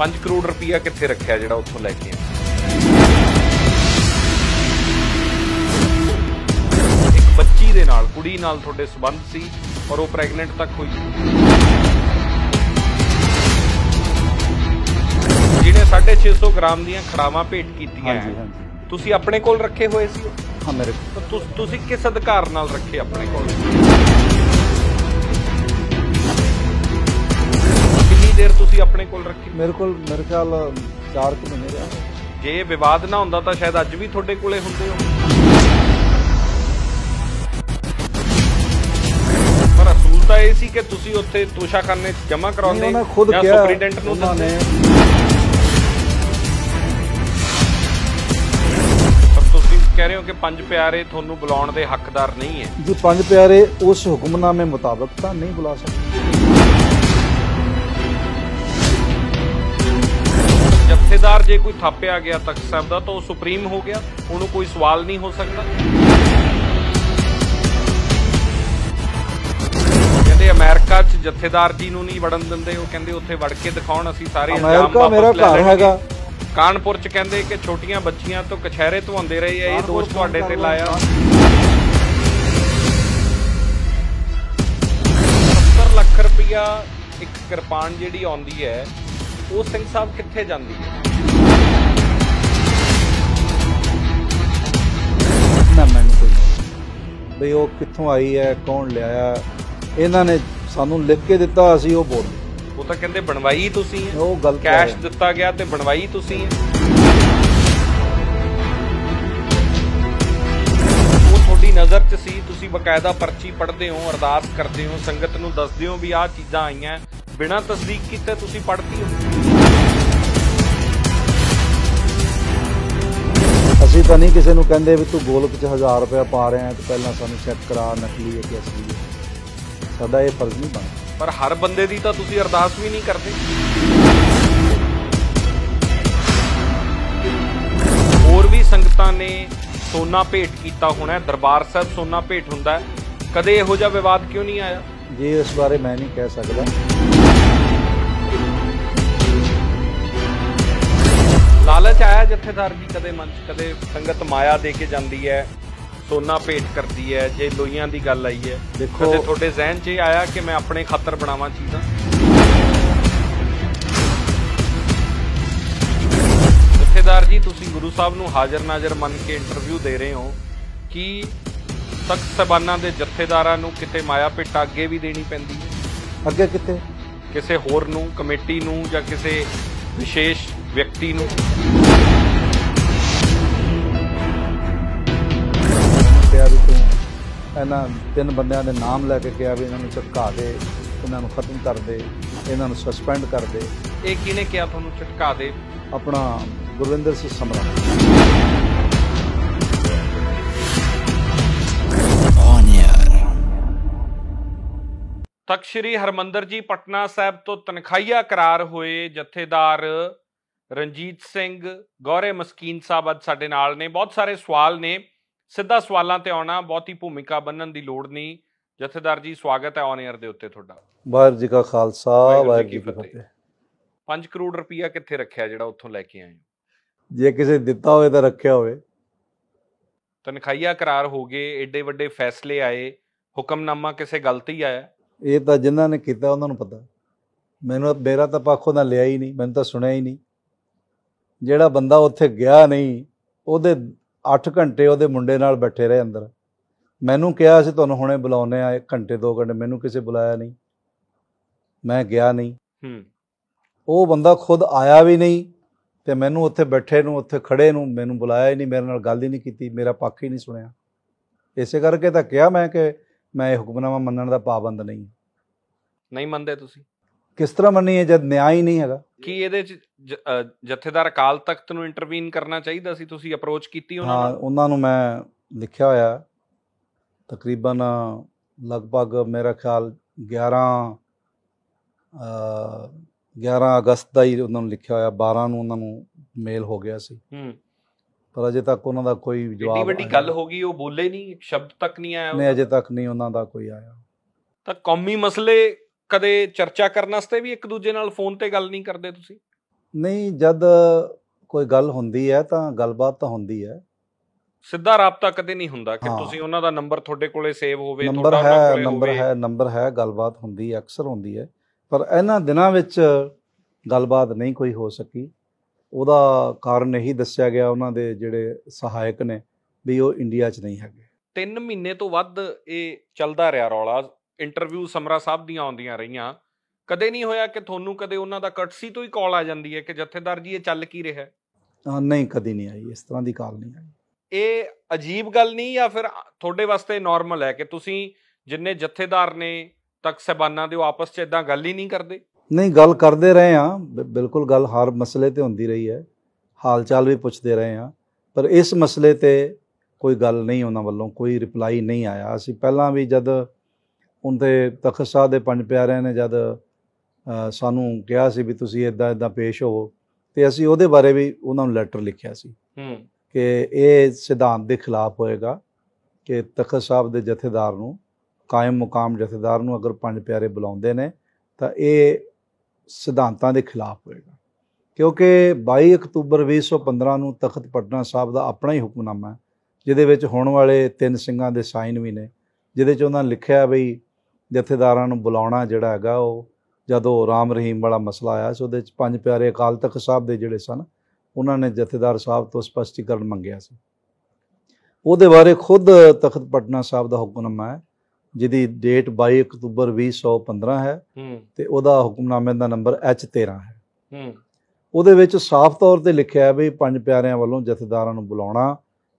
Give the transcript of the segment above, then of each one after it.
5 ਕਰੋੜ ਰੁਪਇਆ ਕਿੱਥੇ ਰੱਖਿਆ ਜਿਹੜਾ ਉੱਥੋਂ ਲੈ ਕੇ ਇੱਕ ਬੱਚੀ ਦੇ ਨਾਲ ਕੁੜੀ ਨਾਲ ਤੁਹਾਡੇ ਸਬੰਧ ਸੀ ਔਰ ਉਹ ਪ੍ਰੈਗਨੈਂਟ ਤੱਕ ਹੋਈ ਜਿਹਨੇ 650 ਗ੍ਰਾਮ ਦੀਆਂ ਖੜਾਵਾਂ ਭੇਟ ਕੀਤੀਆਂ ਤੁਸੀਂ ਆਪਣੇ ਕੋਲ ਰੱਖੇ ਹੋਏ ਸੀ ਹਾਂ ਮੇਰੇ ਤੁਸੀਂ ਕਿਸ ਅਧਿਕਾਰ ਨਾਲ ਰੱਖੇ ਆਪਣੇ ਕੋਲ ਦੇਰ ਤੁਸੀਂ ਆਪਣੇ ਕੋਲ ਰੱਖੀ ਮੇਰੇ ਕੋਲ ਮੇਰੇ ਖਿਆਲ 4 ਕੁ ਮਹੀਨੇ ਰਿਹਾ ਜੇ ਵਿਵਾਦ ਨਾ ਹੁੰਦਾ ਤਾਂ ਸ਼ਾਇਦ ਅੱਜ ਵੀ ਤੁਹਾਡੇ ਕੋਲੇ ਹੁੰਦੇ ਹੋ ਪਰ ਅਸੂਲ ਤਾਂ ਇਹ ਸੀ ਕਿ ਤੁਸੀਂ ਉੱਥੇ ਕਰਨੇ ਜਮਾ ਕਰਾਉਂਦੇ ਜਾਂ ਸੁਪਰੀਡੈਂਟ ਨੂੰ ਦੱਸਦੇ ਕਹਿ ਰਹੇ ਹੋ ਕਿ ਪੰਜ ਪਿਆਰੇ ਤੁਹਾਨੂੰ ਬੁਲਾਉਣ ਦੇ ਹੱਕਦਾਰ ਨਹੀਂ ਹੈ ਜੀ ਪੰਜ ਪਿਆਰੇ ਉਸ ਹੁਕਮਨਾਮੇ ਮੁਤਾਬਕ ਤਾਂ ਨਹੀਂ ਬੁਲਾ ਸਕਦੇ ਜਥੇਦਾਰ ਜੇ ਕੋਈ ਥਾਪਿਆ ਗਿਆ ਤਖਤ ਸਾਹਿਬ ਦਾ ਤਾਂ ਉਹ ਸੁਪਰੀਮ ਹੋ ਗਿਆ ਉਹਨੂੰ ਕੋਈ ਸਵਾਲ ਨਹੀਂ ਹੋ ਸਕਦਾ ਕਹਿੰਦੇ ਅਮਰੀਕਾ 'ਚ ਜਥੇਦਾਰ ਜੀ ਨੂੰ ਨਹੀਂ ਵੜਨ ਦਿੰਦੇ ਉਹ ਕਹਿੰਦੇ ਉੱਥੇ ਵੜ ਕੇ ਦਿਖਾਉਣ ਅਸੀਂ ਸਾਰੇ ਇਲਜ਼ਾਮ ਵਾਪਸ ਲੈ ਲੈਣਗੇ ਕਾਨਪੁਰ 'ਚ ਕਹਿੰਦੇ ਕਿ ਛੋਟੀਆਂ ਬੱਚੀਆਂ ਤੋਂ ਕਛਹਿਰੇ ਧਵਾਉਂਦੇ ਰਹੇ ਆ ਇਹ ਦੋਸ਼ ਤੁਹਾਡੇ ਤੇ ਲਾਇਆ 70 ਲੱਖ ਰੁਪਇਆ ਇੱਕ ਕਿਰਪਾਨ ਜਿਹੜੀ ਆਉਂਦੀ ਹੈ ਉਹ ਸਿੰਘ ਸਾਹਿਬ ਕਿੱਥੇ ਜਾਂਦੀ ਹੈ ਵੀ ਉਹ ਕਿੱਥੋਂ ਆਈ ਹੈ ਕੌਣ ਲਿਆਇਆ ਇਹਨਾਂ ਨੇ ਸਾਨੂੰ ਲਿਖ ਕੇ ਦਿੱਤਾ ਅਸੀਂ ਉਹ ਬੋਲ ਉਹ ਤਾਂ ਕਹਿੰਦੇ ਬਣਵਾਈ ਤੁਸੀਂ ਉਹ ਗਲਤ ਕੈਸ਼ ਦਿੱਤਾ ਗਿਆ ਤੇ ਬਣਵਾਈ ਤੁਸੀਂ ਉਹ ਤੁਹਾਡੀ ਨਜ਼ਰ 'ਚ ਸੀ ਤੁਸੀਂ ਬਕਾਇਦਾ ਪਰਚੀ ਪੜ੍ਹਦੇ ਹੋ ਅਰਦਾਸ ਕਰਦੇ ਹੋ ਸੰਗਤ ਨੂੰ ਦੱਸਦੇ ਹੋ ਵੀ ਆਹ ਚੀਜ਼ਾਂ ਆਈਆਂ ਬਿਨਾਂ ਤਸਦੀਕ ਕੀਤੇ ਤੁਸੀਂ ਪੜ੍ਹਤੀ ਹੋ ਅਸੀਂ ਤਾਂ ਨਹੀਂ ਕਿਸੇ ਨੂੰ ਕਹਿੰਦੇ ਵੀ ਤੂੰ ਗੋਲਕ 'ਚ 1000 ਰੁਪਏ ਪਾ ਰਿਹਾ ਹੈ ਤੇ ਪਹਿਲਾਂ ਸਾਨੂੰ ਚੈੱਕ ਕਰਾ ਨਕਲੀ ਹੈ ਕਿ ਅਸਲੀ ਹੈ ਸਾਡਾ ਇਹ ਫਰਜ਼ ਨਹੀਂ ਬਣਦਾ ਪਰ ਹਰ ਬੰਦੇ ਦੀ ਤਾਂ ਤੁਸੀਂ ਅਰਦਾਸ ਵੀ ਨਹੀਂ ਕਰਦੇ ਹੋਰ ਵੀ ਸੰਗਤਾਂ ਨੇ ਸੋਨਾ ਭੇਟ ਕੀਤਾ ਹੋਣਾ ਦਰਬਾਰ ਸਾਹਿਬ ਸੋਨਾ ਭੇਟ ਹੁੰਦਾ ਕਦੇ ਇਹੋ ਜਿਹਾ ਵਿਵਾਦ ਕਿਉਂ ਨਹੀਂ ਆਇਆ ਜੀ ਇਸ ਬਾਰੇ ਮੈਂ ਨਹੀਂ ਕਹਿ ਸਕਦਾ ਲਾਲਚ ਆਇਆ ਜਥੇਦਾਰ ਜੀ ਕਦੇ ਮਨ ਕਦੇ ਸੰਗਤ ਮਾਇਆ ਦੇ ਕੇ ਜਾਂਦੀ ਹੈ ਸੋਨਾ ਭੇਟ ਕਰਦੀ ਹੈ ਜੇ ਲੋਈਆਂ ਦੀ ਗੱਲ ਆਈ ਹੈ ਦੇਖੋ ਕਦੇ ਤੁਹਾਡੇ ਜ਼ਿਹਨ 'ਚ ਆਇਆ ਕਿ ਮੈਂ ਆਪਣੇ ਖਾਤਰ ਬਣਾਵਾਂ ਚੀਜ਼ਾਂ ਜਥੇਦਾਰ ਜੀ ਤੁਸੀਂ ਗੁਰੂ ਸਾਹਿਬ ਨੂੰ ਹਾਜ਼ਰ ਨਾਜ਼ਰ ਮੰਨ ਕੇ ਇੰਟਰਵਿਊ ਦੇ ਰਹੇ ਹੋ ਕਿ ਸਖ ਸਬਾਨਾਂ ਦੇ ਜਥੇਦਾਰਾਂ ਨੂੰ ਕਿਤੇ ਮਾਇਆ ਭੇਟਾ ਅੱਗੇ ਵੀ ਦੇਣੀ ਪੈਂਦੀ ਹੈ ਅੱਗੇ ਕਿਤੇ ਕਿਸੇ ਹੋਰ ਨੂੰ ਕਮੇਟੀ ਨੂੰ ਜਾਂ ਕਿਸੇ ਵਿਸ਼ੇਸ਼ ਵਿਅਕਤੀ ਨੂੰ ਪਿਆਰੂ ਤੋਂ ਇਹਨਾਂ ਤਿੰਨ ਬੰਦਿਆਂ ਦੇ ਨਾਮ ਲੈ ਕੇ ਕਿਹਾ ਵੀ ਇਹਨਾਂ ਨੂੰ ਝਟਕਾ ਦੇ ਇਹਨਾਂ ਨੂੰ ਖਤਮ ਕਰ ਦੇ ਇਹਨਾਂ ਨੂੰ ਸਸਪੈਂਡ ਕਰ ਦੇ ਇਹ ਕਿਹਨੇ ਕਿਹਾ ਤੁਹਾਨੂੰ ਝਟਕਾ ਦੇ ਆਪਣਾ ਗੁਰਵਿੰਦਰ ਸਿੰਘ ਸਮਰਾ ਤਖਤ ਸ੍ਰੀ ਹਰਮੰਦਰ ਜੀ ਪਟਨਾ ਸਾਹਿਬ ਤੋਂ ਤਨਖਾਈਆ ਕਰਾਰ ਹੋਏ ਜਥੇਦਾਰ ਰਣਜੀਤ ਸਿੰਘ ਗੌਰੇ ਮਸਕੀਨ ਸਾਹਿਬ ਅੱਜ ਸਾਡੇ ਨਾਲ ਨੇ ਬਹੁਤ ਸਾਰੇ ਸਵਾਲ ਨੇ ਸਿੱਧਾ ਸਵਾਲਾਂ ਤੇ ਆਉਣਾ ਬਹੁਤੀ ਭੂਮਿਕਾ ਬੰਨਣ ਦੀ ਲੋੜ ਨਹੀਂ ਜਥੇਦਾਰ ਜੀ ਸਵਾਗਤ ਹੈ ਔਨ 에ਅਰ ਦੇ ਉੱਤੇ ਤੁਹਾਡਾ ਬਾਹਰ ਜੀ ਦਾ ਖਾਲਸਾ ਵਾਹਿਗੁਰੂ ਜੀ ਕੀ ਫਤਿਹ 5 ਕਰੋੜ ਰੁਪਇਆ ਕਿੱਥੇ ਰੱਖਿਆ ਜਿਹੜਾ ਉੱਥੋਂ ਲੈ ਕੇ ਆਏ ਜੇ ਕਿਸੇ ਦਿੱਤਾ ਹੋਵੇ ਤਾਂ ਰੱਖਿਆ ਹੋਵੇ ਤਨਖਾਈਆ ਕਰਾਰ ਹੋ ਗਏ ਏਡੇ ਵੱਡੇ ਫੈਸਲੇ ਆਏ ਹੁਕਮਨਾਮਾ ਕਿਸੇ ਗਲਤੀ ਆਇਆ ਇਹ ਤਾਂ ਜਿਨ੍ਹਾਂ ਨੇ ਕੀਤਾ ਉਹਨਾਂ ਨੂੰ ਪਤਾ ਮੈਨੂੰ ਮੇਰਾ ਤਾਂ ਪੱਖੋਂ ਨਾ ਲਿਆ ਹੀ ਨਹੀਂ ਮੈਨੂੰ ਤਾਂ ਸੁਣਿਆ ਹੀ ਨਹੀਂ ਜਿਹੜਾ ਬੰਦਾ ਉੱਥੇ ਗਿਆ ਨਹੀਂ ਉਹਦੇ 8 ਘੰਟੇ ਉਹਦੇ ਮੁੰਡੇ ਨਾਲ ਬੈਠੇ ਰਹੇ ਅੰਦਰ ਮੈਨੂੰ ਕਿਹਾ ਸੀ ਤੁਹਾਨੂੰ ਹੁਣੇ ਬੁਲਾਉਨੇ ਆ 1 ਘੰਟੇ 2 ਘੰਟੇ ਮੈਨੂੰ ਕਿਸੇ ਬੁਲਾਇਆ ਨਹੀਂ ਮੈਂ ਗਿਆ ਨਹੀਂ ਹੂੰ ਉਹ ਬੰਦਾ ਖੁਦ ਆਇਆ ਵੀ ਨਹੀਂ ਤੇ ਮੈਨੂੰ ਉੱਥੇ ਬੈਠੇ ਨੂੰ ਉੱਥੇ ਖੜੇ ਨੂੰ ਮੈਨੂੰ ਬੁਲਾਇਆ ਹੀ ਨਹੀਂ ਮੇਰੇ ਨਾਲ ਗੱਲ ਹੀ ਨਹੀਂ ਕੀਤੀ ਮੇਰਾ ਪੱਖ ਹੀ ਨਹੀਂ ਸੁਣਿਆ ਇਸੇ ਕਰਕੇ ਤਾਂ ਕਿਹਾ ਮੈਂ ਕਿ ਮੈਂ ਇਹ ਹੁਕਮਨਾਮਾ ਮੰਨਣ ਦਾ ਪਾਬੰਦ ਨਹੀਂ ਨਹੀਂ ਮੰਨਦੇ ਤੁਸੀਂ ਕਿਸ ਤਰ੍ਹਾਂ ਮੰਨੀਏ ਜਦ ਨਿਆਂ ਹੀ ਨਹੀਂ ਹੈਗਾ ਕੀ ਇਹਦੇ ਚ ਜਥੇਦਾਰ ਅਕਾਲ ਤਖਤ ਨੂੰ ਇੰਟਰਵੀਨ ਕਰਨਾ ਚਾਹੀਦਾ ਸੀ ਤੁਸੀਂ ਅਪਰੋਚ ਕੀਤੀ ਉਹਨਾਂ ਹਾਂ ਨੂੰ ਉਹਨਾਂ ਨੂੰ ਮੈਂ ਲਿਖਿਆ ਹੋਇਆ ਤਕਰੀਬਨ ਲਗਭਗ ਮੇਰਾ ਖਿਆਲ 11 ਅ 11 ਅਗਸਤ ਦਾ ਹੀ ਉਹਨਾਂ ਨੂੰ ਲਿਖਿਆ ਹੋਇਆ 12 ਨੂੰ ਉਹਨਾਂ ਨੂੰ ਮੇਲ ਹੋ ਗਿਆ ਸੀ ਹੂੰ ਪਰ ਅਜੇ ਤੱਕ ਉਹਨਾਂ ਦਾ ਕੋਈ ਜਵਾਬ ਨਹੀਂ ਵੱਡੀ ਗੱਲ ਹੋ ਗਈ ਉਹ ਬੋਲੇ ਨਹੀਂ ਇੱਕ ਸ਼ਬਦ ਤੱਕ ਨਹੀਂ ਆਇਆ ਨਹੀਂ ਅਜੇ ਤੱਕ ਨਹੀਂ ਉਹਨਾਂ ਦਾ ਕੋਈ ਆਇਆ ਤਾਂ ਕੌਮੀ ਮਸਲੇ ਕਦੇ ਚਰਚਾ ਕਰਨ ਵਾਸਤੇ ਵੀ ਇੱਕ ਦੂਜੇ ਨਾਲ ਫੋਨ ਤੇ ਗੱਲ ਨਹੀਂ ਕਰਦੇ ਤੁਸੀਂ ਨਹੀਂ ਜਦ ਕੋਈ ਗੱਲ ਹੁੰਦੀ ਹੈ ਤਾਂ ਗੱਲਬਾਤ ਤਾਂ ਹੁੰਦੀ ਹੈ ਸਿੱਧਾ ਰਾਬਤਾ ਕਦੇ ਨਹੀਂ ਹੁੰਦਾ ਕਿ ਤੁਸੀਂ ਉਹਨਾਂ ਦਾ ਨੰਬਰ ਤੁਹਾਡੇ ਕੋਲੇ ਸੇਵ ਹੋਵੇ ਨੰਬਰ ਹੈ ਨੰਬਰ ਹੈ ਨੰਬਰ ਹੈ ਗੱਲਬਾਤ ਹੁੰਦੀ ਹੈ ਅਕਸਰ ਹੁੰਦੀ ਹੈ ਪਰ ਇਹਨਾਂ ਦਿਨਾਂ ਵਿੱਚ ਗੱਲਬਾਤ ਨਹੀਂ ਕੋਈ ਹੋ ਸਕੀ ਉਹਦਾ ਕਾਰਨ ਇਹੀ ਦੱਸਿਆ ਗਿਆ ਉਹਨਾਂ ਦੇ ਜਿਹੜੇ ਸਹਾਇਕ ਨੇ ਵੀ ਉਹ ਇੰਡੀਆ 'ਚ ਨਹੀਂ ਹੈਗੇ 3 ਮਹੀਨੇ ਤੋਂ ਵੱਧ ਇਹ ਚੱਲਦਾ ਰਿਹਾ ਰੌਲਾ ਇੰਟਰਵਿਊ ਸਮਰਾ ਸਾਹਿਬ ਦੀਆਂ ਆਉਂਦੀਆਂ ਰਹੀਆਂ ਕਦੇ ਨਹੀਂ ਹੋਇਆ ਕਿ ਤੁਹਾਨੂੰ ਕਦੇ ਉਹਨਾਂ ਦਾ ਕਟਸੀ ਤੋਂ ਹੀ ਕਾਲ ਆ ਜਾਂਦੀ ਹੈ ਕਿ ਜਥੇਦਾਰ ਜੀ ਇਹ ਚੱਲ ਕੀ ਰਿਹਾ ਹੈ ਨਹੀਂ ਕਦੇ ਨਹੀਂ ਆਈ ਇਸ ਤਰ੍ਹਾਂ ਦੀ ਕਾਲ ਨਹੀਂ ਆਈ ਇਹ ਅਜੀਬ ਗੱਲ ਨਹੀਂ ਜਾਂ ਫਿਰ ਤੁਹਾਡੇ ਵਾਸਤੇ ਨਾਰਮਲ ਹੈ ਕਿ ਤੁਸੀਂ ਜਿੰਨੇ ਜਥੇਦਾਰ ਨੇ ਤੱਕ ਸਬਾਨਾਂ ਦੇ ਆਪਸ 'ਚ ਇਦਾਂ ਗੱਲ ਹੀ ਨਹੀਂ ਕਰਦੇ ਨਹੀਂ ਗੱਲ ਕਰਦੇ ਰਹੇ ਆ ਬਿਲਕੁਲ ਗੱਲ ਹਰ ਮਸਲੇ ਤੇ ਹੁੰਦੀ ਰਹੀ ਹੈ ਹਾਲਚਾਲ ਵੀ ਪੁੱਛਦੇ ਰਹੇ ਆ ਪਰ ਇਸ ਮਸਲੇ ਤੇ ਕੋਈ ਗੱਲ ਨਹੀਂ ਉਹਨਾਂ ਵੱਲੋਂ ਕੋਈ ਰਿਪਲਾਈ ਨਹੀਂ ਆਇਆ ਅਸੀਂ ਪਹਿਲਾਂ ਵੀ ਜਦ ਉਹਦੇ ਤਖਤ ਸਾਹ ਦੇ ਪੰਜ ਪਿਆਰਿਆਂ ਨੇ ਜਦ ਸਾਨੂੰ ਕਿਹਾ ਸੀ ਵੀ ਤੁਸੀਂ ਇਦਾਂ ਇਦਾਂ ਪੇਸ਼ ਹੋਵੋ ਤੇ ਅਸੀਂ ਉਹਦੇ ਬਾਰੇ ਵੀ ਉਹਨਾਂ ਨੂੰ ਲੈਟਰ ਲਿਖਿਆ ਸੀ ਹੂੰ ਕਿ ਇਹ ਸਿਧਾਂਤ ਦੇ ਖਿਲਾਫ ਹੋਏਗਾ ਕਿ ਤਖਤ ਸਾਹਿਬ ਦੇ ਜਥੇਦਾਰ ਨੂੰ ਕਾਇਮ ਮੁਕਾਮ ਜਥੇਦਾਰ ਨੂੰ ਅਗਰ ਪੰਜ ਪਿਆਰੇ ਬੁਲਾਉਂਦੇ ਨੇ ਤਾਂ ਇਹ ਸਿਧਾਂਤਾਂ ਦੇ ਖਿਲਾਫ ਹੋਏਗਾ ਕਿਉਂਕਿ 22 ਅਕਤੂਬਰ 2015 ਨੂੰ ਤਖਤ ਪਟਨਾ ਸਾਹਿਬ ਦਾ ਆਪਣਾ ਹੀ ਹੁਕਮਨਾਮਾ ਹੈ ਜਿਹਦੇ ਵਿੱਚ ਹੋਣ ਵਾਲੇ ਤਿੰਨ ਸਿੰਘਾਂ ਦੇ ਸਾਈਨ ਵੀ ਨੇ ਜਿਹਦੇ 'ਚ ਉਹਨਾਂ ਲਿਖਿਆ ਬਈ ਜਥੇਦਾਰਾਂ ਨੂੰ ਬੁਲਾਉਣਾ ਜਿਹੜਾ ਹੈਗਾ ਉਹ ਜਦੋਂ ਰਾਮ ਰਹੀਮ ਵਾਲਾ ਮਸਲਾ ਆਇਆ ਸੀ ਉਹਦੇ ਵਿੱਚ ਪੰਜ ਪਿਆਰੇ ਅਕਾਲ ਤਖਤ ਸਾਹਿਬ ਦੇ ਜਿਹੜੇ ਸਨ ਉਹਨਾਂ ਨੇ ਜਥੇਦਾਰ ਸਾਹਿਬ ਤੋਂ ਸਪਸ਼ਟੀਕਰਨ ਮੰਗਿਆ ਸੀ ਉਹਦੇ ਬਾਰੇ ਖੁਦ ਤਖਤ ਪਟਨਾ ਸਾਹਿਬ ਦਾ ਹੁਕਮਨਾਮਾ ਹੈ ਜਿਹਦੀ ਡੇਟ 22 ਅਕਤੂਬਰ 2015 ਹੈ ਤੇ ਉਹਦਾ ਹੁਕਮਨਾਮੇ ਦਾ ਨੰਬਰ H13 ਹੈ ਉਹਦੇ ਵਿੱਚ ਸਾਫ਼ ਤੌਰ ਤੇ ਲਿਖਿਆ ਹੈ ਵੀ ਪੰਜ ਪਿਆਰਿਆਂ ਵੱਲੋਂ ਜਥੇਦਾਰਾਂ ਨੂੰ ਬੁਲਾਉਣਾ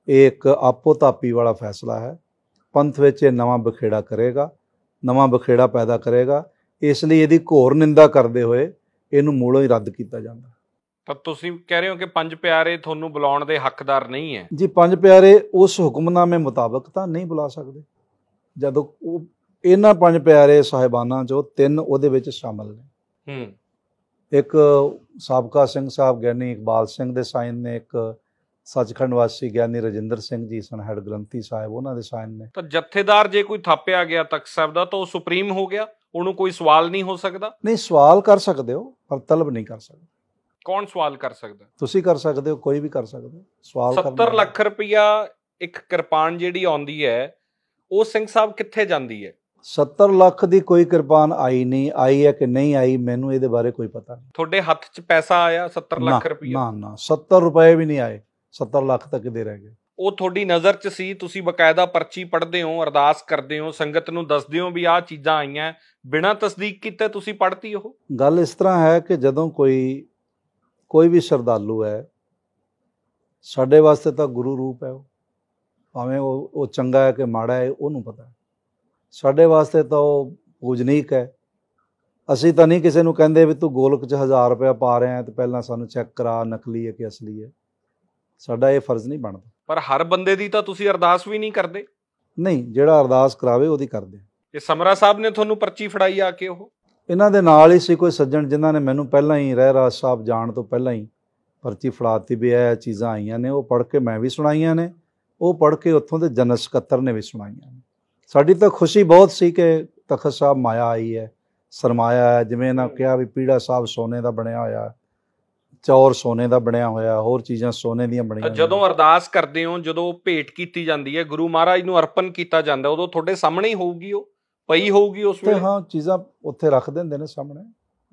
ਇਹ ਇੱਕ ਆਪੋ ਤਾਪੀ ਵਾਲਾ ਫੈਸਲਾ ਹੈ ਪੰਥ ਵਿੱਚ ਇਹ ਨਵਾਂ ਬਖੇੜਾ ਕਰੇਗਾ ਨਵਾਂ ਬਖੇੜਾ ਪੈਦਾ ਕਰੇਗਾ ਇਸ ਲਈ ਇਹਦੀ ਘੋਰ ਨਿੰਦਾ ਕਰਦੇ ਹੋਏ ਇਹਨੂੰ ਮੂਲੋਂ ਹੀ ਰੱਦ ਕੀਤਾ ਜਾਂਦਾ ਤਾਂ ਤੁਸੀਂ ਕਹਿ ਰਹੇ ਹੋ ਕਿ ਪੰਜ ਪਿਆਰੇ ਤੁਹਾਨੂੰ ਬੁਲਾਉਣ ਦੇ ਹੱਕਦਾਰ ਨਹੀਂ ਹੈ ਜੀ ਪੰਜ ਪਿਆਰੇ ਉਸ ਹੁਕਮਨਾਮੇ ਮੁਤਾਬਕ ਤਾਂ ਨਹੀਂ ਬੁਲਾ ਸਕਦੇ ਜਦੋਂ ਉਹ ਇਹਨਾਂ ਪੰਜ ਪਿਆਰੇ ਸਾਹਿਬਾਨਾਂ ਚੋਂ ਤਿੰਨ ਉਹਦੇ ਵਿੱਚ ਸ਼ਾਮਲ ਨੇ ਹੂੰ ਇੱਕ ਸਾਬਕਾ ਸਿੰਘ ਸਾਹਿਬ ਗਿਆਨੀ ਇਕਬਾਲ ਸਿੰਘ ਦੇ ਸਾਈਨ ਨੇ ਇੱਕ ਸੱਚਖੰਡ ਵਾਸੀ ਗਿਆਨੀ ਰਜਿੰਦਰ ਸਿੰਘ ਜੀ ਸਨ ਹੈਡ ਗ੍ਰੰਥੀ ਸਾਹਿਬ ਉਹਨਾਂ ਦੇ ਸਾਈਨ ਨੇ ਤਾਂ ਜਥੇਦਾਰ ਜੇ ਕੋਈ ਥਾਪਿਆ ਗਿਆ ਤਖਤ ਸਾਹਿਬ ਦਾ ਤਾਂ ਉਹ ਸੁਪਰੀਮ ਹੋ ਗਿਆ ਉਹਨੂੰ ਕੋਈ ਸਵਾਲ ਨਹੀਂ ਹੋ ਸਕਦਾ ਨਹੀਂ ਸਵਾਲ ਕਰ ਸਕਦੇ ਹੋ ਪਰ ਤਲਬ ਨਹੀਂ ਕਰ ਸਕਦੇ ਕੌਣ ਸਵਾਲ ਕਰ ਸਕਦਾ ਤੁਸੀਂ ਕਰ ਸਕਦੇ ਹੋ ਕੋਈ ਵੀ ਕਰ ਸਕਦਾ ਸਵਾਲ 70 ਲੱਖ ਰੁਪਇਆ ਇੱਕ ਕਿਰਪਾਨ ਜਿਹੜੀ ਆਉਂਦੀ ਹੈ ਉਹ ਸਿੰਘ ਸਾਹਿਬ ਕਿੱਥੇ ਜਾਂਦੀ ਹੈ 70 ਲੱਖ ਦੀ ਕੋਈ ਕਿਰਪਾਨ ਆਈ ਨਹੀਂ ਆਈ ਹੈ ਕਿ ਨਹੀਂ ਆਈ ਮੈਨੂੰ ਇਹਦੇ ਬਾਰੇ ਕੋਈ ਪਤਾ ਨਹੀਂ ਤੁਹਾਡੇ ਹੱਥ 'ਚ ਪੈਸਾ ਆਇਆ 70 ਲੱਖ ਰੁਪਇਆ ਨਾ ਨਾ 70 ਰੁਪਏ ਵੀ ਨਹੀਂ ਆਏ 70 ਲੱਖ ਤੱਕ ਦੇ ਰਹਿ ਗਏ ਉਹ ਤੁਹਾਡੀ ਨਜ਼ਰ 'ਚ ਸੀ ਤੁਸੀਂ ਬਕਾਇਦਾ ਪਰਚੀ ਪੜਦੇ ਹੋ ਅਰਦਾਸ ਕਰਦੇ ਹੋ ਸੰਗਤ ਨੂੰ ਦੱਸਦੇ ਹੋ ਵੀ ਆਹ ਚੀਜ਼ਾਂ ਆਈਆਂ ਬਿਨਾਂ ਤਸਦੀਕ ਕੀਤੇ ਤੁਸੀਂ ਪੜਤੀ ਉਹ ਗੱਲ ਇਸ ਤਰ੍ਹਾਂ ਹੈ ਕਿ ਜਦੋਂ ਕੋਈ ਕੋਈ ਵੀ ਸਰਦਾਲੂ ਹੈ ਸਾਡੇ ਵਾਸਤੇ ਤਾਂ ਗੁਰੂ ਰੂਪ ਹੈ ਉਹ ਭਾਵੇਂ ਉਹ ਉਹ ਚੰਗਾ ਹੈ ਕਿ ਮਾੜਾ ਹੈ ਉਹਨੂੰ ਪਤਾ ਹੈ ਸਾਡੇ ਵਾਸਤੇ ਤਾਂ ਉਹ ਪੂਜਨੀਕ ਹੈ ਅਸੀਂ ਤਾਂ ਨਹੀਂ ਕਿਸੇ ਨੂੰ ਕਹਿੰਦੇ ਵੀ ਤੂੰ ਗੋਲਕ 'ਚ 1000 ਰੁਪਏ ਪਾ ਰਿਹਾ ਹੈ ਤੇ ਪਹਿਲਾਂ ਸਾਨੂੰ ਚੈੱਕ ਕਰਾ ਨਕਲੀ ਹੈ ਕਿ ਅਸਲੀ ਹੈ ਸਾਡਾ ਇਹ ਫਰਜ਼ ਨਹੀਂ ਬਣਦਾ ਪਰ ਹਰ ਬੰਦੇ ਦੀ ਤਾਂ ਤੁਸੀਂ ਅਰਦਾਸ ਵੀ ਨਹੀਂ ਕਰਦੇ ਨਹੀਂ ਜਿਹੜਾ ਅਰਦਾਸ ਕਰਾਵੇ ਉਹਦੀ ਕਰਦੇ ਇਹ ਸਮਰਾ ਸਾਹਿਬ ਨੇ ਤੁਹਾਨੂੰ ਪਰਚੀ ਫੜਾਈ ਆ ਕੇ ਉਹ ਇਹਨਾਂ ਦੇ ਨਾਲ ਹੀ ਸੀ ਕੋਈ ਸੱਜਣ ਜਿਨ੍ਹਾਂ ਨੇ ਮੈਨੂੰ ਪਹਿਲਾਂ ਹੀ ਰਹਿ ਰਾਜ ਸਾਹਿਬ ਜਾਣ ਤੋਂ ਪਹਿਲਾਂ ਹੀ ਪਰਚੀ ਫੜਾਤੀ ਵੀ ਆਇਆ ਚੀਜ਼ਾਂ ਆਈਆਂ ਨੇ ਉਹ ਪੜ੍ਹ ਕੇ ਮੈਂ ਵੀ ਸੁਣਾਈਆਂ ਨੇ ਉਹ ਪੜ੍ਹ ਕੇ ਉੱਥੋਂ ਦੇ ਜਨਰਲ ਸਕੱਤਰ ਨੇ ਵੀ ਸੁਣਾਈਆਂ ਸਾਡੀ ਤਾਂ ਖੁਸ਼ੀ ਬਹੁਤ ਸੀ ਕਿ ਤਖਤ ਸਾਹਿਬ ਮਾਇਆ ਆਈ ਹੈ ਸਰਮਾਇਆ ਹੈ ਜਿਵੇਂ ਇਹਨਾਂ ਕਿਹਾ ਵੀ ਪੀੜਾ ਸਾਹਿਬ ਸੋਨੇ ਦਾ ਬਣਿਆ ਹੋਇਆ ਹੈ ਚੌਰ ਸੋਨੇ ਦਾ ਬਣਿਆ ਹੋਇਆ ਹੋਰ ਚੀਜ਼ਾਂ ਸੋਨੇ ਦੀਆਂ ਬਣੀਆਂ ਜਦੋਂ ਅਰਦਾਸ ਕਰਦੇ ਹੋ ਜਦੋਂ ਭੇਟ ਕੀਤੀ ਜਾਂਦੀ ਹੈ ਗੁਰੂ ਮਹਾਰਾਜ ਨੂੰ ਅਰਪਣ ਕੀਤਾ ਜਾਂਦਾ ਉਦੋਂ ਤੁਹਾਡੇ ਸਾਹਮਣੇ ਹੀ ਹੋਊਗੀ ਉਹ ਪਈ ਹੋਊਗੀ ਉਸ ਵੇਲੇ ਹਾਂ ਚੀਜ਼ਾਂ ਉੱਥੇ ਰੱਖ ਦਿੰਦੇ ਨੇ ਸਾਹਮਣੇ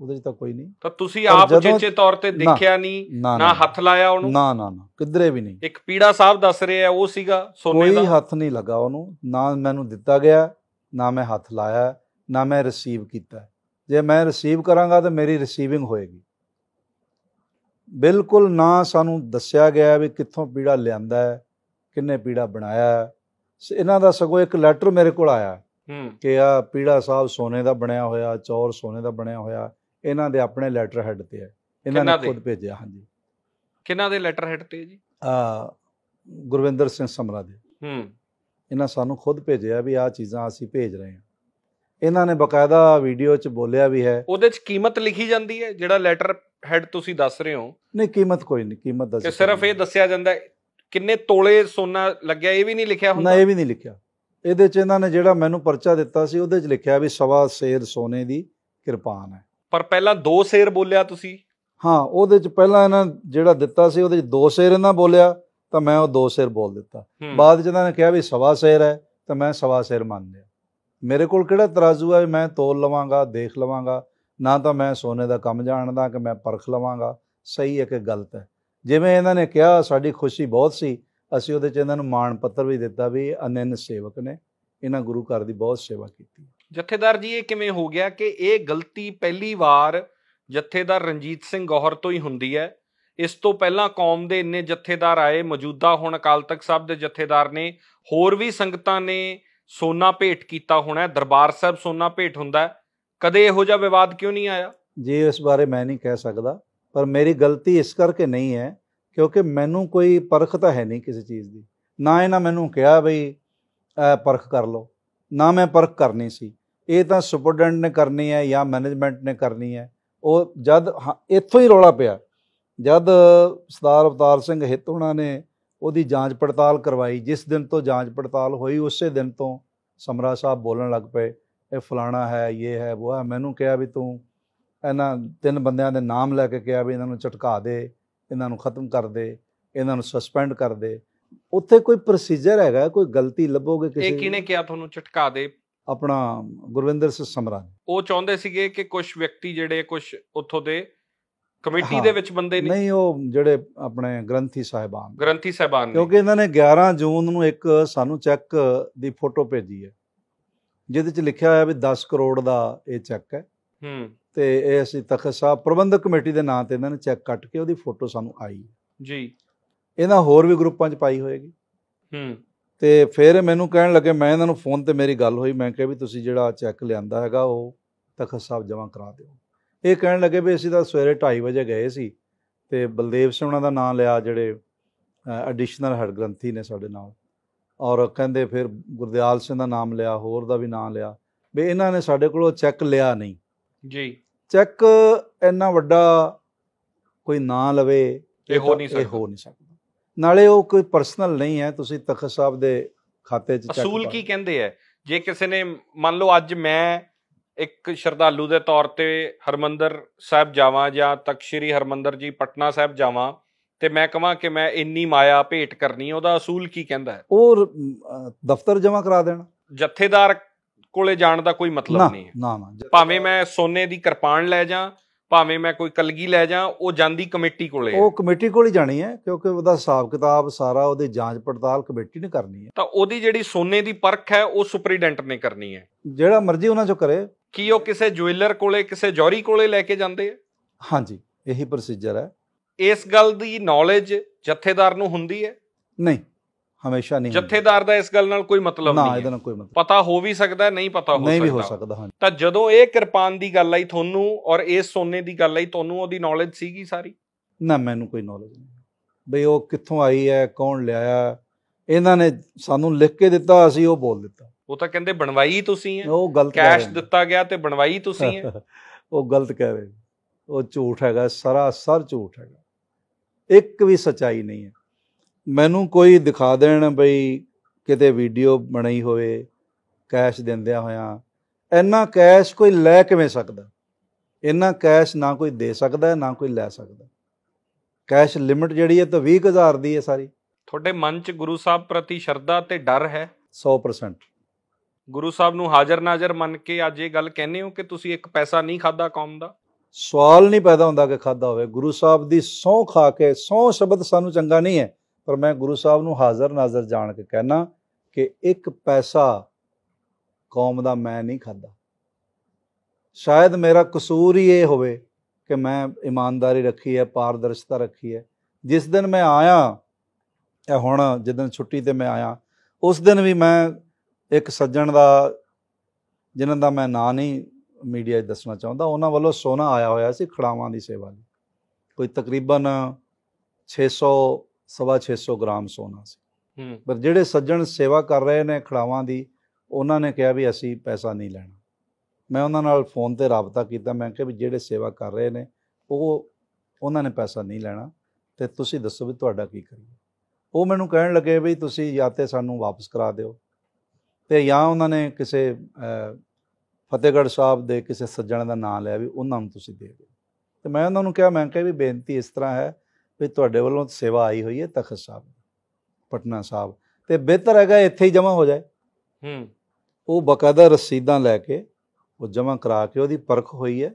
ਉਹਦੇ 'ਚ ਤਾਂ ਕੋਈ ਨਹੀਂ ਤਾਂ ਤੁਸੀਂ ਆਪ ਜਿੱਚੇ ਤੌਰ ਤੇ ਦੇਖਿਆ ਨਹੀਂ ਨਾ ਹੱਥ ਲਾਇਆ ਉਹਨੂੰ ਨਾ ਨਾ ਨਾ ਕਿਧਰੇ ਵੀ ਨਹੀਂ ਇੱਕ ਪੀੜਾ ਸਾਹਿਬ ਦੱਸ ਰਿਹਾ ਹੈ ਉਹ ਸੀਗਾ ਸੋਨੇ ਦਾ ਕੋਈ ਹੱਥ ਨਹੀਂ ਲੱਗਾ ਉਹਨੂੰ ਨਾ ਮੈਨੂੰ ਦਿੱਤਾ ਗਿਆ ਨਾ ਮੈਂ ਹੱਥ ਲਾਇਆ ਨਾ ਮੈਂ ਰਿਸੀਵ ਕੀਤਾ ਜੇ ਮੈਂ ਰਿਸੀਵ ਕਰਾਂਗਾ ਤਾਂ ਮੇਰੀ ਰਿਸੀਵਿੰਗ ਹੋਏਗੀ ਬਿਲਕੁਲ ਨਾ ਸਾਨੂੰ ਦੱਸਿਆ ਗਿਆ ਵੀ ਕਿੱਥੋਂ ਪੀੜਾ ਲਿਆਂਦਾ ਹੈ ਕਿੰਨੇ ਪੀੜਾ ਬਣਾਇਆ ਇਹਨਾਂ ਦਾ ਸਗੋਂ ਇੱਕ ਲੈਟਰ ਮੇਰੇ ਕੋਲ ਆਇਆ ਕਿ ਆ ਪੀੜਾ ਸਾਹਿਬ ਸੋਨੇ ਦਾ ਬਣਿਆ ਹੋਇਆ ਚੌਰ ਸੋਨੇ ਦਾ ਬਣਿਆ ਹੋਇਆ ਇਹਨਾਂ ਦੇ ਆਪਣੇ ਲੈਟਰ ਹੈਡ ਤੇ ਹੈ ਇਹਨਾਂ ਨੇ ਖੁਦ ਭੇਜਿਆ ਹਾਂਜੀ ਕਿਹਨਾਂ ਦੇ ਲੈਟਰ ਹੈਡ ਤੇ ਜੀ ਆ ਗੁਰਵਿੰਦਰ ਸਿੰਘ ਸਮਰਾ ਦੇ ਹੂੰ ਇਹਨਾਂ ਸਾਨੂੰ ਖੁਦ ਭੇਜਿਆ ਵੀ ਆ ਚੀਜ਼ਾਂ ਅਸੀਂ ਭੇਜ ਰਹੇ ਹਾਂ ਇਹਨਾਂ ਨੇ ਬਕਾਇਦਾ ਵੀਡੀਓ 'ਚ ਬੋਲਿਆ ਵੀ ਹੈ ਉਹਦੇ 'ਚ ਕੀਮਤ ਲਿਖੀ ਜਾਂਦੀ ਹੈ ਜਿਹੜਾ ਲੈਟਰ ਹੈਡ ਤੁਸੀਂ ਦੱਸ ਰਹੇ ਹੋ ਨਹੀਂ ਕੀਮਤ ਕੋਈ ਨਹੀਂ ਕੀਮਤ ਦੱਸ ਕਿ ਸਿਰਫ ਇਹ ਦੱਸਿਆ ਜਾਂਦਾ ਕਿੰਨੇ ਤੋਲੇ ਸੋਨਾ ਲੱਗਿਆ ਇਹ ਵੀ ਨਹੀਂ ਲਿਖਿਆ ਹੁੰਦਾ ਨਾ ਇਹ ਵੀ ਨਹੀਂ ਲਿਖਿਆ ਇਹਦੇ ਚ ਇਹਨਾਂ ਨੇ ਜਿਹੜਾ ਮੈਨੂੰ ਪਰਚਾ ਦਿੱਤਾ ਸੀ ਉਹਦੇ ਚ ਲਿਖਿਆ ਵੀ ਸਵਾ ਸ਼ੇਰ ਸੋਨੇ ਦੀ ਕਿਰਪਾਨ ਹੈ ਪਰ ਪਹਿਲਾਂ ਦੋ ਸ਼ੇਰ ਬੋਲਿਆ ਤੁਸੀਂ ਹਾਂ ਉਹਦੇ ਚ ਪਹਿਲਾਂ ਇਹਨਾਂ ਜਿਹੜਾ ਦਿੱਤਾ ਸੀ ਉਹਦੇ ਚ ਦੋ ਸ਼ੇਰ ਇਹਨਾਂ ਬੋਲਿਆ ਤਾਂ ਮੈਂ ਉਹ ਦੋ ਸ਼ੇਰ ਬੋਲ ਦਿੱਤਾ ਬਾਅਦ ਚ ਇਹਨਾਂ ਨੇ ਕਿਹਾ ਵੀ ਸਵਾ ਸ਼ੇਰ ਹੈ ਤਾਂ ਮੈਂ ਸਵਾ ਸ਼ੇਰ ਮੰਨ ਲਿਆ ਮੇਰੇ ਕੋਲ ਕਿਹੜਾ ਤਰਾਜ਼ੂ ਹੈ ਮੈਂ ਤੋਲ ਲਵਾਂਗਾ ਦੇਖ ਲਵਾਂਗਾ ਨਾ ਤਾਂ ਮੈਂ ਸੋਨੇ ਦਾ ਕੰਮ ਜਾਣਦਾ ਕਿ ਮੈਂ ਪਰਖ ਲਵਾਂਗਾ ਸਹੀ ਹੈ ਕਿ ਗਲਤ ਹੈ ਜਿਵੇਂ ਇਹਨਾਂ ਨੇ ਕਿਹਾ ਸਾਡੀ ਖੁਸ਼ੀ ਬਹੁਤ ਸੀ ਅਸੀਂ ਉਹਦੇ ਚ ਇਹਨਾਂ ਨੂੰ ਮਾਣ ਪੱਤਰ ਵੀ ਦਿੱਤਾ ਵੀ ਅਨੰਨ ਸੇਵਕ ਨੇ ਇਹਨਾਂ ਗੁਰੂ ਘਰ ਦੀ ਬਹੁਤ ਸੇਵਾ ਕੀਤੀ ਜਥੇਦਾਰ ਜੀ ਇਹ ਕਿਵੇਂ ਹੋ ਗਿਆ ਕਿ ਇਹ ਗਲਤੀ ਪਹਿਲੀ ਵਾਰ ਜਥੇਦਾਰ ਰਣਜੀਤ ਸਿੰਘ ਗੌਹਰ ਤੋਂ ਹੀ ਹੁੰਦੀ ਹੈ ਇਸ ਤੋਂ ਪਹਿਲਾਂ ਕੌਮ ਦੇ ਇੰਨੇ ਜਥੇਦਾਰ ਆਏ ਮੌਜੂਦਾ ਹੁਣ ਅਕਾਲ ਤਖਤ ਸਾਹਿਬ ਦੇ ਜਥੇਦਾਰ ਨੇ ਹੋਰ ਵੀ ਸੰਗਤਾਂ ਨੇ ਸੋਨਾ ਭੇਟ ਕੀਤਾ ਹੋਣਾ ਦਰਬਾਰ ਸਾਹਿਬ ਸੋਨਾ ਭੇਟ ਹੁੰਦਾ ਕਦੇ ਇਹੋ ਜਿਹਾ ਵਿਵਾਦ ਕਿਉਂ ਨਹੀਂ ਆਇਆ ਜੀ ਇਸ ਬਾਰੇ ਮੈਂ ਨਹੀਂ ਕਹਿ ਸਕਦਾ ਪਰ ਮੇਰੀ ਗਲਤੀ ਇਸ ਕਰਕੇ ਨਹੀਂ ਹੈ ਕਿਉਂਕਿ ਮੈਨੂੰ ਕੋਈ ਪਰਖ ਤਾਂ ਹੈ ਨਹੀਂ ਕਿਸੇ ਚੀਜ਼ ਦੀ ਨਾ ਇਹਨਾਂ ਮੈਨੂੰ ਕਿਹਾ ਬਈ ਪਰਖ ਕਰ ਲਓ ਨਾ ਮੈਂ ਪਰਖ ਕਰਨੀ ਸੀ ਇਹ ਤਾਂ ਸੁਪਰਡੈਂਟ ਨੇ ਕਰਨੀ ਹੈ ਜਾਂ ਮੈਨੇਜਮੈਂਟ ਨੇ ਕਰਨੀ ਹੈ ਉਹ ਜਦ ਇੱਥੋਂ ਹੀ ਰੋਲਾ ਪਿਆ ਜਦ ਸਰਦਾਰ ਅਵਤਾਰ ਸਿੰਘ ਹਿੱਤ ਉਹਨਾਂ ਨੇ ਉਹਦੀ ਜਾਂਚ ਪੜਤਾਲ ਕਰਵਾਈ ਜਿਸ ਦਿਨ ਤੋਂ ਜਾਂਚ ਪੜਤਾਲ ਹੋਈ ਉਸੇ ਦਿਨ ਤੋਂ ਸਮਰਾ ਸਾਹਿਬ ਬੋਲਣ ਲੱਗ ਪਏ ਇਹ ਫਲਾਣਾ ਹੈ ਇਹ ਹੈ ਉਹ ਹੈ ਮੈਨੂੰ ਕਿਹਾ ਵੀ ਤੂੰ ਇਹਨਾਂ ਤਿੰਨ ਬੰਦਿਆਂ ਦੇ ਨਾਮ ਲੈ ਕੇ ਕਿਹਾ ਵੀ ਇਹਨਾਂ ਨੂੰ ਝਟਕਾ ਦੇ ਇਹਨਾਂ ਨੂੰ ਖਤਮ ਕਰ ਦੇ ਇਹਨਾਂ ਨੂੰ ਸਸਪੈਂਡ ਕਰ ਦੇ ਉੱਥੇ ਕੋਈ ਪ੍ਰੋਸੀਜਰ ਹੈਗਾ ਕੋਈ ਗਲਤੀ ਲੱਭੋਗੇ ਕਿਸੇ ਇਹ ਕਿਹਨੇ ਕਿਹਾ ਤੁਹਾਨੂੰ ਝਟਕਾ ਦੇ ਆਪਣਾ ਗੁਰਵਿੰਦਰ ਸਿੰਘ ਸਮਰਾ ਉਹ ਚਾਹੁੰਦੇ ਸੀਗੇ ਕਿ ਕੁਝ ਵਿਅਕਤੀ ਜਿਹੜੇ ਕੁਝ ਉੱਥੋਂ ਦੇ ਕਮੇਟੀ ਦੇ ਵਿੱਚ ਬੰਦੇ ਨਹੀਂ ਨਹੀਂ ਉਹ ਜਿਹੜੇ ਆਪਣੇ ਗ੍ਰੰਥੀ ਸਾਹਿਬਾਨ ਗ੍ਰੰਥੀ ਸਾਹਿਬਾਨ ਕਿਉਂਕਿ ਇਹਨਾਂ ਨੇ 11 ਜੂਨ ਨੂੰ ਇੱਕ ਸਾਨੂੰ ਚੈੱਕ ਦੀ ਫੋਟੋ ਭੇਜੀ ਹੈ ਜਿਹਦੇ ਚ ਲਿਖਿਆ ਹੋਇਆ ਵੀ 10 ਕਰੋੜ ਦਾ ਇਹ ਚੈੱਕ ਹੈ ਹੂੰ ਤੇ ਇਹ ਅਸੀਂ ਤਖਤ ਸਾਹਿਬ ਪ੍ਰਬੰਧਕ ਕਮੇਟੀ ਦੇ ਨਾਂ ਤੇ ਇਹਨਾਂ ਨੇ ਚੈੱਕ ਕੱਟ ਕੇ ਉਹਦੀ ਫੋਟੋ ਸਾਨੂੰ ਆਈ ਜੀ ਇਹਨਾਂ ਹੋਰ ਵੀ ਗਰੁੱਪਾਂ 'ਚ ਪਾਈ ਹੋਏਗੀ ਹੂੰ ਤੇ ਫਿਰ ਮੈਨੂੰ ਕਹਿਣ ਲੱਗੇ ਮੈਂ ਇਹਨਾਂ ਨੂੰ ਫੋਨ ਤੇ ਮੇਰੀ ਗੱਲ ਹੋਈ ਮੈਂ ਕਿਹਾ ਵੀ ਤੁਸੀਂ ਜਿਹੜਾ ਚੈੱਕ ਲਿਆਂਦਾ ਹੈਗਾ ਉਹ ਤਖਤ ਸਾਹਿਬ ਜਮ੍ਹਾਂ ਕਰਾ ਦਿਓ ਇਹ ਕਹਿਣ ਲੱਗੇ ਵੀ ਅਸੀਂ ਤਾਂ ਸਵੇਰੇ 2:30 ਵਜੇ ਗਏ ਸੀ ਤੇ ਬਲਦੇਵ ਸਿੰਘ ਉਹਨਾਂ ਦਾ ਨਾਮ ਲਿਆ ਜਿਹੜੇ ਐਡੀਸ਼ਨਲ ਹੈਡ ਗ੍ਰੰਥੀ ਨੇ ਸਾਡੇ ਨਾਲ ਔਰ ਕਹਿੰਦੇ ਫਿਰ ਗੁਰਦਿਆਲ ਸਿੰਘ ਦਾ ਨਾਮ ਲਿਆ ਹੋਰ ਦਾ ਵੀ ਨਾਮ ਲਿਆ ਵੀ ਇਹਨਾਂ ਨੇ ਸਾਡੇ ਕੋਲੋਂ ਚੈੱਕ ਲਿਆ ਨਹੀਂ ਜੀ ਚੈੱਕ ਇੰਨਾ ਵੱਡਾ ਕੋਈ ਨਾਂ ਲਵੇ ਇਹ ਹੋ ਨਹੀਂ ਸਕਦਾ ਇਹ ਹੋ ਨਹੀਂ ਸਕਦਾ ਨਾਲੇ ਉਹ ਕੋਈ ਪਰਸਨਲ ਨਹੀਂ ਹੈ ਤੁਸੀਂ ਤਖਤ ਸਾਹਿਬ ਦੇ ਖਾਤੇ 'ਚ ਚੈੱਕ ਅਸੂਲ ਕੀ ਕਹਿੰਦੇ ਆ ਜੇ ਕਿਸੇ ਨੇ ਮੰਨ ਲਓ ਅੱਜ ਮੈਂ ਇੱਕ ਸ਼ਰਧਾਲੂ ਦੇ ਤੌਰ ਤੇ ਹਰਮੰਦਰ ਸਾਹਿਬ ਜਾਵਾਂ ਜਾਂ ਤਖਤ ਸ੍ਰੀ ਹਰਮੰਦਰ ਜੀ ਪਟਨਾ ਸਾਹਿਬ ਜਾਵਾਂ ਤੇ ਮੈਂ ਕਹਾਂ ਕਿ ਮੈਂ ਇੰਨੀ ਮਾਇਆ ਭੇਟ ਕਰਨੀ ਉਹਦਾ ਅਸੂਲ ਕੀ ਕਹਿੰਦਾ ਹੈ ਉਹ ਦਫ਼ਤਰ ਜਮਾ ਕਰਾ ਦੇਣਾ ਜਥੇਦਾਰ ਕੋਲੇ ਜਾਣ ਦਾ ਕੋਈ ਮਤਲਬ ਨਹੀਂ ਹੈ ਨਾ ਨਾ ਭਾਵੇਂ ਮੈਂ ਸੋਨੇ ਦੀ ਕਿਰਪਾਨ ਲੈ ਜਾਂ ਭਾਵੇਂ ਮੈਂ ਕੋਈ ਕਲਗੀ ਲੈ ਜਾਂ ਉਹ ਜਾਂਦੀ ਕਮੇਟੀ ਕੋਲੇ ਉਹ ਕਮੇਟੀ ਕੋਲ ਹੀ ਜਾਣੀ ਹੈ ਕਿਉਂਕਿ ਉਹਦਾ ਹਿਸਾਬ ਕਿਤਾਬ ਸਾਰਾ ਉਹਦੇ ਜਾਂਚ ਪੜਤਾਲ ਕਮੇਟੀ ਨੇ ਕਰਨੀ ਹੈ ਤਾਂ ਉਹਦੀ ਜਿਹੜੀ ਸੋਨੇ ਦੀ ਪਰਖ ਹੈ ਉਹ ਸੁਪਰੀਡੈਂਟ ਨੇ ਕਰਨੀ ਹੈ ਜਿਹੜਾ ਮਰਜ਼ੀ ਉਹਨਾਂ ਚੋਂ ਕਰੇ ਕੀ ਉਹ ਕਿਸੇ ਜੁਐਲਰ ਕੋਲੇ ਕਿਸੇ ਜੌਰੀ ਕੋਲੇ ਲੈ ਕੇ ਜਾਂਦੇ ਆ ਹਾਂਜੀ ਇਹੀ ਪ੍ਰੋਸੀਜਰ ਹੈ ਇਸ ਗੱਲ ਦੀ ਨੌਲੇਜ ਜਥੇਦਾਰ ਨੂੰ ਹੁੰਦੀ ਹੈ ਨਹੀਂ ਹਮੇਸ਼ਾ ਨਹੀਂ ਜਥੇਦਾਰ ਦਾ ਇਸ ਗੱਲ ਨਾਲ ਕੋਈ ਮਤਲਬ ਨਹੀਂ ਨਾ ਇਹਦਾ ਨਾਲ ਕੋਈ ਮਤਲਬ ਪਤਾ ਹੋ ਵੀ ਸਕਦਾ ਨਹੀਂ ਪਤਾ ਹੋ ਸਕਦਾ ਨਹੀਂ ਵੀ ਹੋ ਸਕਦਾ ਹਾਂ ਤਾਂ ਜਦੋਂ ਇਹ ਕਿਰਪਾਨ ਦੀ ਗੱਲ ਆਈ ਤੁਹਾਨੂੰ ਔਰ ਇਹ ਸੋਨੇ ਦੀ ਗੱਲ ਆਈ ਤੁਹਾਨੂੰ ਉਹਦੀ ਨੌਲੇਜ ਸੀਗੀ ਸਾਰੀ ਨਾ ਮੈਨੂੰ ਕੋਈ ਨੌਲੇਜ ਨਹੀਂ ਬਈ ਉਹ ਕਿੱਥੋਂ ਆਈ ਹੈ ਕੌਣ ਲਿਆਇਆ ਇਹਨਾਂ ਨੇ ਸਾਨੂੰ ਲਿਖ ਕੇ ਦਿੱਤਾ ਅਸੀਂ ਉਹ ਬੋਲ ਦਿੱਤਾ ਉਹ ਤਾਂ ਕਹਿੰਦੇ ਬਣਵਾਈ ਤੁਸੀਂ ਹੈ ਉਹ ਗਲਤ ਕੈਸ਼ ਦਿੱਤਾ ਗਿਆ ਤੇ ਬਣਵਾਈ ਤੁਸੀਂ ਹੈ ਉਹ ਗਲਤ ਕਹਿ ਰਹੇ ਉਹ ਝੂਠ ਹੈਗਾ ਸਾਰਾ ਸਰ ਝੂਠ ਹੈਗਾ ਇੱਕ ਵੀ ਸਚਾਈ ਨਹੀਂ ਹੈ ਮੈਨੂੰ ਕੋਈ ਦਿਖਾ ਦੇਣ ਬਈ ਕਿਤੇ ਵੀਡੀਓ ਬਣਾਈ ਹੋਵੇ ਕੈਸ਼ ਦਿੰਦਿਆਂ ਹੋਇਆ ਇੰਨਾ ਕੈਸ਼ ਕੋਈ ਲੈ ਕਿਵੇਂ ਸਕਦਾ ਇੰਨਾ ਕੈਸ਼ ਨਾ ਕੋਈ ਦੇ ਸਕਦਾ ਨਾ ਕੋਈ ਲੈ ਸਕਦਾ ਕੈਸ਼ ਲਿਮਟ ਜਿਹੜੀ ਹੈ ਤਾਂ 20000 ਦੀ ਹੈ ਸਾਰੀ ਤੁਹਾਡੇ ਮਨ 'ਚ ਗੁਰੂ ਸਾਹਿਬ ਪ੍ਰਤੀ ਸ਼ਰਧਾ ਤੇ ਡਰ ਹੈ 100% ਗੁਰੂ ਸਾਹਿਬ ਨੂੰ ਹਾਜ਼ਰ ਨਾਜ਼ਰ ਮੰਨ ਕੇ ਅੱਜ ਇਹ ਗੱਲ ਕਹਿੰਦੇ ਹੋ ਕਿ ਤੁਸੀਂ ਇੱਕ ਪੈਸਾ ਨਹੀਂ ਖਾਦਾ ਕੌਮ ਦਾ ਸਵਾਲ ਨਹੀਂ ਪੈਦਾ ਹੁੰਦਾ ਕਿ ਖਾਦਾ ਹੋਵੇ ਗੁਰੂ ਸਾਹਿਬ ਦੀ ਸੌ ਖਾ ਕੇ ਸੌ ਸ਼ਬਦ ਸਾਨੂੰ ਚੰਗਾ ਨਹੀਂ ਹੈ ਪਰ ਮੈਂ ਗੁਰੂ ਸਾਹਿਬ ਨੂੰ ਹਾਜ਼ਰ ਨਾਜ਼ਰ ਜਾਣ ਕੇ ਕਹਿਣਾ ਕਿ ਇੱਕ ਪੈਸਾ ਕੌਮ ਦਾ ਮੈਂ ਨਹੀਂ ਖਾਦਾ ਸ਼ਾਇਦ ਮੇਰਾ ਕਸੂਰ ਹੀ ਇਹ ਹੋਵੇ ਕਿ ਮੈਂ ਇਮਾਨਦਾਰੀ ਰੱਖੀ ਹੈ ਪਾਰਦਰਸ਼ਤਾ ਰੱਖੀ ਹੈ ਜਿਸ ਦਿਨ ਮੈਂ ਆਇਆ ਇਹ ਹੁਣ ਜਦੋਂ ਛੁੱਟੀ ਤੇ ਮੈਂ ਆਇਆ ਉਸ ਦਿਨ ਵੀ ਮੈਂ ਇੱਕ ਸੱਜਣ ਦਾ ਜਿਨ੍ਹਾਂ ਦਾ ਮੈਂ ਨਾਂ ਨਹੀਂ ਮੀਡੀਆ 'ਚ ਦੱਸਣਾ ਚਾਹੁੰਦਾ ਉਹਨਾਂ ਵੱਲੋਂ ਸੋਨਾ ਆਇਆ ਹੋਇਆ ਸੀ ਖੜਾਵਾਂ ਦੀ ਸੇਵਾ ਲਈ ਕੋਈ ਤਕਰੀਬਨ 600 ਸਵਾ 600 ਗ੍ਰਾਮ ਸੋਨਾ ਸੀ ਪਰ ਜਿਹੜੇ ਸੱਜਣ ਸੇਵਾ ਕਰ ਰਹੇ ਨੇ ਖੜਾਵਾਂ ਦੀ ਉਹਨਾਂ ਨੇ ਕਿਹਾ ਵੀ ਅਸੀਂ ਪੈਸਾ ਨਹੀਂ ਲੈਣਾ ਮੈਂ ਉਹਨਾਂ ਨਾਲ ਫੋਨ ਤੇ ਰਾਬਤਾ ਕੀਤਾ ਮੈਂ ਕਿਹਾ ਵੀ ਜਿਹੜੇ ਸੇਵਾ ਕਰ ਰਹੇ ਨੇ ਉਹ ਉਹਨਾਂ ਨੇ ਪੈਸਾ ਨਹੀਂ ਲੈਣਾ ਤੇ ਤੁਸੀਂ ਦੱਸੋ ਵੀ ਤੁਹਾਡਾ ਕੀ ਕਰੀਏ ਉਹ ਮੈਨੂੰ ਕਹਿਣ ਲੱਗੇ ਵੀ ਤੁਸੀਂ ਜਾਂ ਤੇ ਸਾਨੂੰ ਵਾਪਸ ਕਰਾ ਦਿਓ ਤੇ ਜਾਂ ਉਹਨਾਂ ਨੇ ਕਿਸੇ ਫਤਿਹਗੜ੍ਹ ਸਾਹਿਬ ਦੇ ਕਿਸੇ ਸੱਜਣ ਦਾ ਨਾਮ ਲਿਆ ਵੀ ਉਹਨਾਂ ਨੂੰ ਤੁਸੀਂ ਦੇ ਦਿਓ ਤੇ ਮੈਂ ਉਹਨਾਂ ਨੂੰ ਕਿਹਾ ਮੈਂ ਕਿਹਾ ਵੀ ਬੇਨਤੀ ਇਸ ਤਰ੍ਹਾਂ ਹੈ ਵੀ ਤੁਹਾਡੇ ਵੱਲੋਂ ਸੇਵਾ ਆਈ ਹੋਈ ਹੈ ਤਖਤ ਸਾਹਿਬ ਪਟਨਾ ਸਾਹਿਬ ਤੇ ਬਿਹਤਰ ਹੈਗਾ ਇੱਥੇ ਹੀ ਜਮ੍ਹਾਂ ਹੋ ਜਾਏ ਹੂੰ ਉਹ ਬਕਾਇਦਾ ਰਸੀਦਾਂ ਲੈ ਕੇ ਉਹ ਜਮ੍ਹਾਂ ਕਰਾ ਕੇ ਉਹਦੀ ਪਰਖ ਹੋਈ ਹੈ